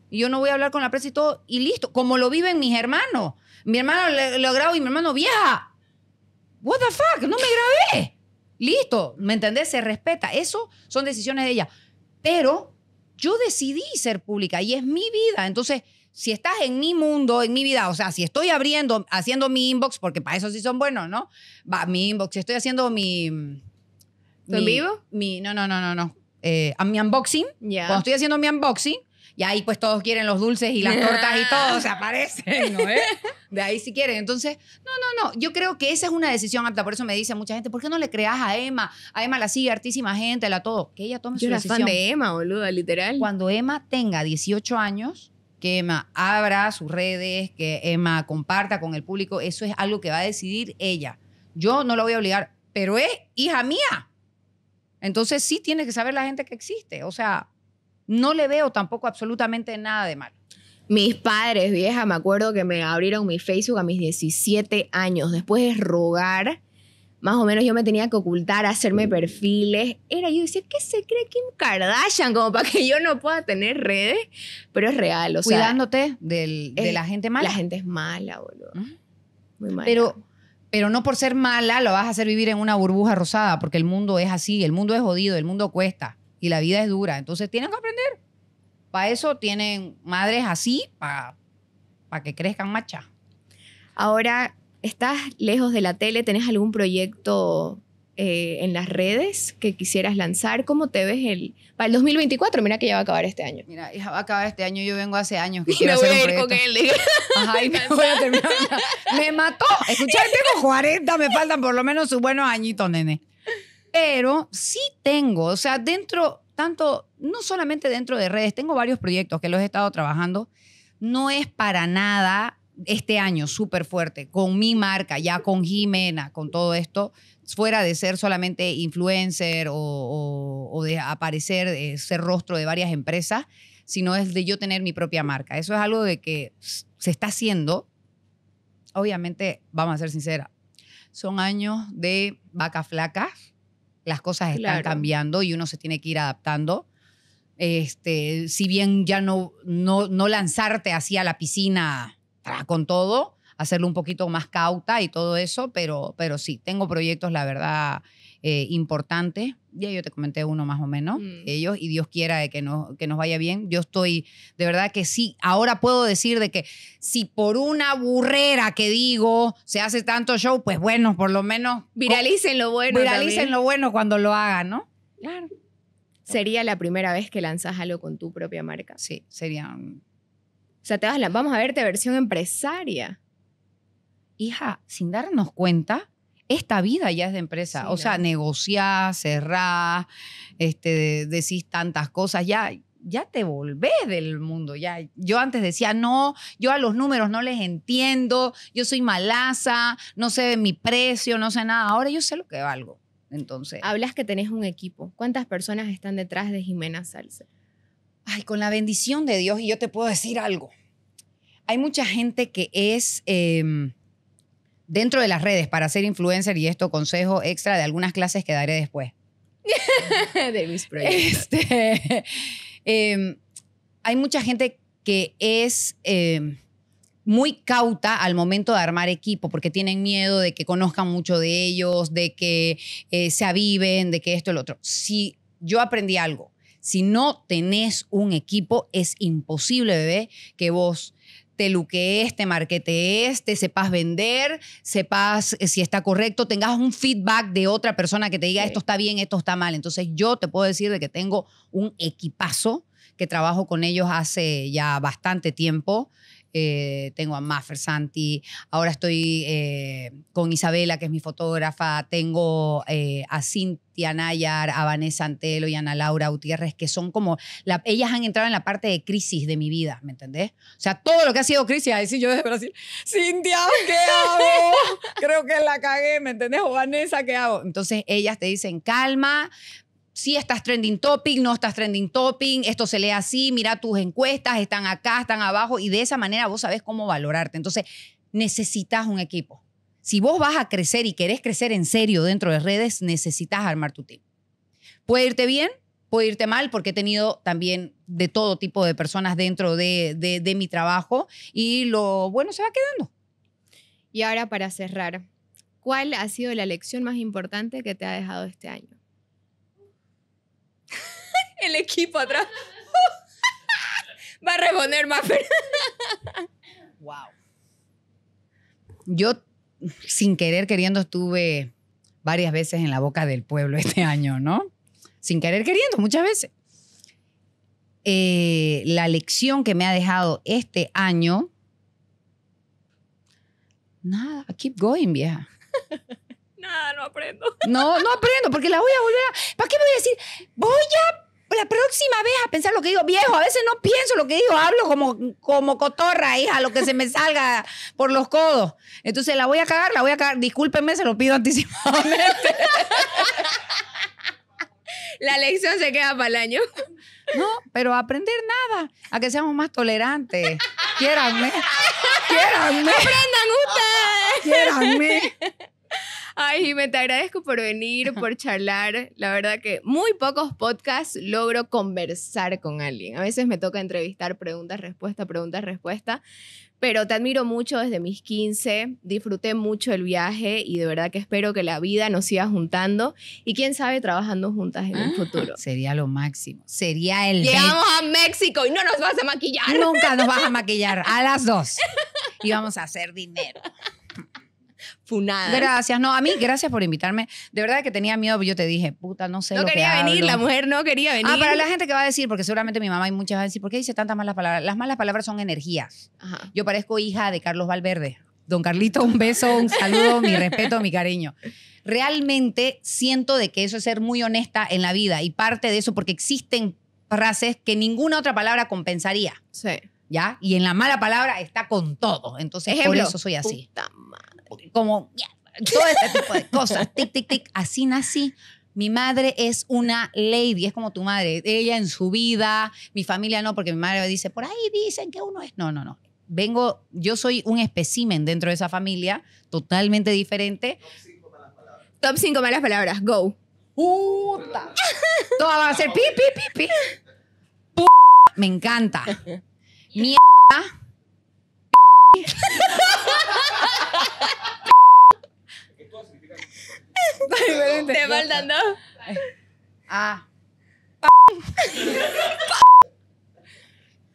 Y yo no voy a hablar con la prensa y todo, y listo. Como lo viven mis hermanos. Mi hermano lo y mi hermano, vieja, what the fuck, no me grabé. Listo, ¿me entendés? Se respeta. Eso son decisiones de ella. Pero yo decidí ser pública y es mi vida. Entonces, si estás en mi mundo, en mi vida, o sea, si estoy abriendo, haciendo mi inbox, porque para eso sí son buenos, ¿no? Va, mi inbox, si estoy haciendo mi... ¿Tu vivo? Mi, no, no, no, no, no. Eh, a mi unboxing. Cuando estoy haciendo mi unboxing, y ahí pues todos quieren los dulces y las tortas y *laughs* todo, se aparecen, ¿no? De ahí si quieren. Entonces, no, no, no, yo creo que esa es una decisión apta. Por eso me dice mucha gente, ¿por qué no le creas a Emma? A Emma la sigue hartísima gente, la todo. Que ella tome yo era fan de Emma, boluda, literal. Cuando Emma tenga 18 años, que Emma abra sus redes, que Emma comparta con el público, eso es algo que va a decidir ella. Yo no la voy a obligar, pero es hija mía. Entonces sí tiene que saber la gente que existe. O sea, no le veo tampoco absolutamente nada de malo. Mis padres, vieja, me acuerdo que me abrieron mi Facebook a mis 17 años. Después de rogar, más o menos yo me tenía que ocultar, hacerme perfiles. Era yo decía, ¿qué se cree Kim Kardashian? Como para que yo no pueda tener redes. Pero es real, o sea. Cuidándote de la gente mala. La gente es mala, boludo. Muy mala. Pero, pero no por ser mala lo vas a hacer vivir en una burbuja rosada, porque el mundo es así, el mundo es jodido, el mundo cuesta y la vida es dura. Entonces tienen que aprender. Para eso tienen madres así, para, para que crezcan machas. Ahora, ¿estás lejos de la tele? ¿Tenés algún proyecto eh, en las redes que quisieras lanzar? ¿Cómo te ves el, para el 2024? Mira que ya va a acabar este año. Mira, ya va a acabar este año. Yo vengo hace años me voy a ir con él. voy a terminar. mató. Escuchad, tengo 40, me faltan por lo menos sus buenos añitos, nene pero sí tengo, o sea, dentro, tanto, no solamente dentro de redes, tengo varios proyectos que los he estado trabajando. No es para nada este año súper fuerte, con mi marca, ya con Jimena, con todo esto, fuera de ser solamente influencer o, de aparecer, de ser rostro de varias empresas, sino es de yo tener mi propia marca. Eso es algo de que se está haciendo. Obviamente, vamos a ser sinceras, son años de vaca flaca las cosas están cambiando y uno se tiene que ir adaptando. Este, si bien ya no, no, no lanzarte así a la piscina con todo, hacerlo un poquito más cauta y todo eso, pero, pero sí, tengo proyectos, la verdad, eh, ...importante... Ya yo te comenté uno más o menos, mm. ellos, y Dios quiera que, nos, que nos vaya bien. Yo estoy, de verdad que sí, ahora puedo decir de que si por una burrera que digo se hace tanto show, pues bueno, por lo menos... Viralicen lo bueno. Viralicen lo bueno cuando lo hagan, ¿no? Claro. ¿Sería la primera vez que lanzas algo con tu propia marca? Sí, sería... O sea, te vas, vamos a verte versión empresaria. Hija, sin darnos cuenta, esta vida ya es de empresa, o sea, negociás, cerrás, este, decís tantas cosas, ya, ya te volvés del mundo. Ya, yo antes decía, no, yo a los números no les entiendo, yo soy malaza, no sé mi precio, no sé nada. Ahora yo sé lo que valgo. Entonces. Hablas que tenés un equipo. ¿Cuántas personas están detrás de Jimena Salce? Ay, con la bendición de Dios, y yo te puedo decir algo. Hay mucha gente que es. Em, dentro de las redes para ser influencer y esto consejo extra de algunas clases que daré después. *laughs* de mis proyectos. Este, *laughs* em, hay mucha gente que es em, muy cauta al momento de armar equipo porque tienen miedo de que conozcan mucho de ellos, de que eh, se aviven, de que esto y lo otro. Si yo aprendí algo, si no tenés un equipo, es imposible, bebé, que vos te luquees, te marquetees, te sepas vender, sepas eh, si está correcto, tengas un feedback de otra persona que te diga esto está bien, esto está mal. Entonces yo te puedo decir de que tengo un equipazo que trabajo con ellos hace ya bastante tiempo eh, tengo a Maffer Santi, ahora estoy eh, con Isabela, que es mi fotógrafa, tengo eh, a Cintia Nayar, a Vanessa Antelo y a Ana Laura Gutiérrez, que son como, ellas han entrado en la parte de crisis de mi vida, ¿me entendés? O sea, todo lo que ha sido crisis, a decir yo desde Brasil, Cintia, ¿qué *laughs* hago? Creo que la cagué, ¿me entendés? O Vanessa, ¿qué hago? Entonces ellas te dicen, calma, si estás trending topic, no estás trending topic, esto se lee así, mira tus encuestas, están acá, están abajo, y de esa manera vos sabés cómo valorarte. Entonces, necesitas un equipo. Si vos vas a crecer y querés crecer en serio dentro de redes, necesitas armar tu team. Puede irte bien, puede irte mal, porque he tenido también de todo tipo de personas dentro de mi trabajo y lo bueno se va quedando. Y ahora para cerrar, ¿cuál ha sido la lección más importante que te ha dejado este año? equipo atrás. *laughs* Va a reponer más. wow. Yo, sin querer, queriendo, estuve varias veces en la boca del pueblo este año, ¿no? Sin querer, queriendo, muchas veces. Eh, la lección que me ha dejado este año, nada, keep going, vieja. nada, no aprendo. no, no aprendo, porque la voy a volver a... ¿Para qué me voy a decir? Voy a la próxima vez a pensar lo que digo, viejo, a veces no pienso lo que digo, hablo como, como cotorra, hija, lo que se me salga por los codos. Entonces la voy a cagar, la voy a cagar. Discúlpenme, se lo pido anticipadamente. *laughs* la lección se queda para el año. No, pero aprender nada, a que seamos más tolerantes. Quiéranme. Quiéranme. Aprendan ustedes. Quiéranme. Ay, me te agradezco por venir, por *laughs* charlar. La verdad que muy pocos podcasts logro conversar con alguien. A veces me toca entrevistar preguntas, respuesta, preguntas, respuesta. Pero te admiro mucho desde mis 15, disfruté mucho el viaje y de verdad que espero que la vida nos siga juntando y quién sabe trabajando juntas en un el ah. futuro. *laughs* Sería lo máximo, sería el... Llegamos a México y no nos vas a maquillar. Nunca nos vas a *laughs* maquillar, a las dos. Y vamos a hacer dinero. Funada. Gracias, no, a mí gracias por invitarme. De verdad que tenía miedo, yo te dije, puta, no sé. No quería venir, la mujer no quería ah, venir. Ah, para la gente que va a decir, porque seguramente mi mamá y muchas van a decir, ¿por qué dice tantas malas palabras? Las malas palabras son energías. Yo parezco hija de Carlos Valverde. Don Carlito, un beso, un saludo, mi respeto, mi cariño. Realmente siento de que eso es ser muy honesta en la vida y parte de eso porque existen frases que ninguna otra palabra compensaría. Sí. ¿Ya? Y en la mala palabra está con todo. Entonces, por eso soy así. Puta madre como todo este tipo de cosas, tic, tic, así nací. Mi madre es una lady, es como tu madre, ella en su vida, mi familia no, porque mi madre dice, por ahí dicen que uno es, no, no, no. Vengo, yo soy un espécimen dentro de esa familia, totalmente diferente. Top 5 malas palabras, go. Puta. Todas van a ser pi, pi, pi, pi. Me encanta. Mierda. *laughs* Te faltan dos. Ah. ah.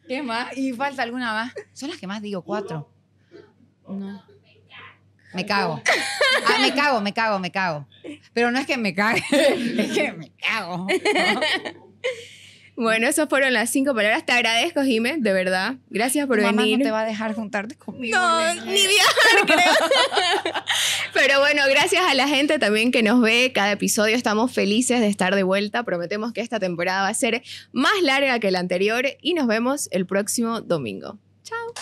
¿Qué más? ¿Y falta alguna más? Son las que más digo, cuatro. No. Me cago. Ah, me cago, me cago, me cago. Pero no es que me cague, *laughs* es que me cago. *laughs* Bueno, esas fueron las cinco palabras. Te agradezco, Jimé, de verdad. Gracias por venir. Mamá no te va a dejar juntarte conmigo. No, ni viajar, creo. *laughs* Pero bueno, gracias a la gente también que nos ve cada episodio. Estamos felices de estar de vuelta. Prometemos que esta temporada va a ser más larga que la anterior y nos vemos el próximo domingo. Chao.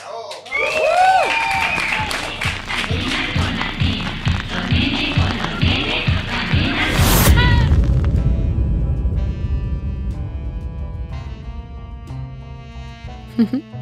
u j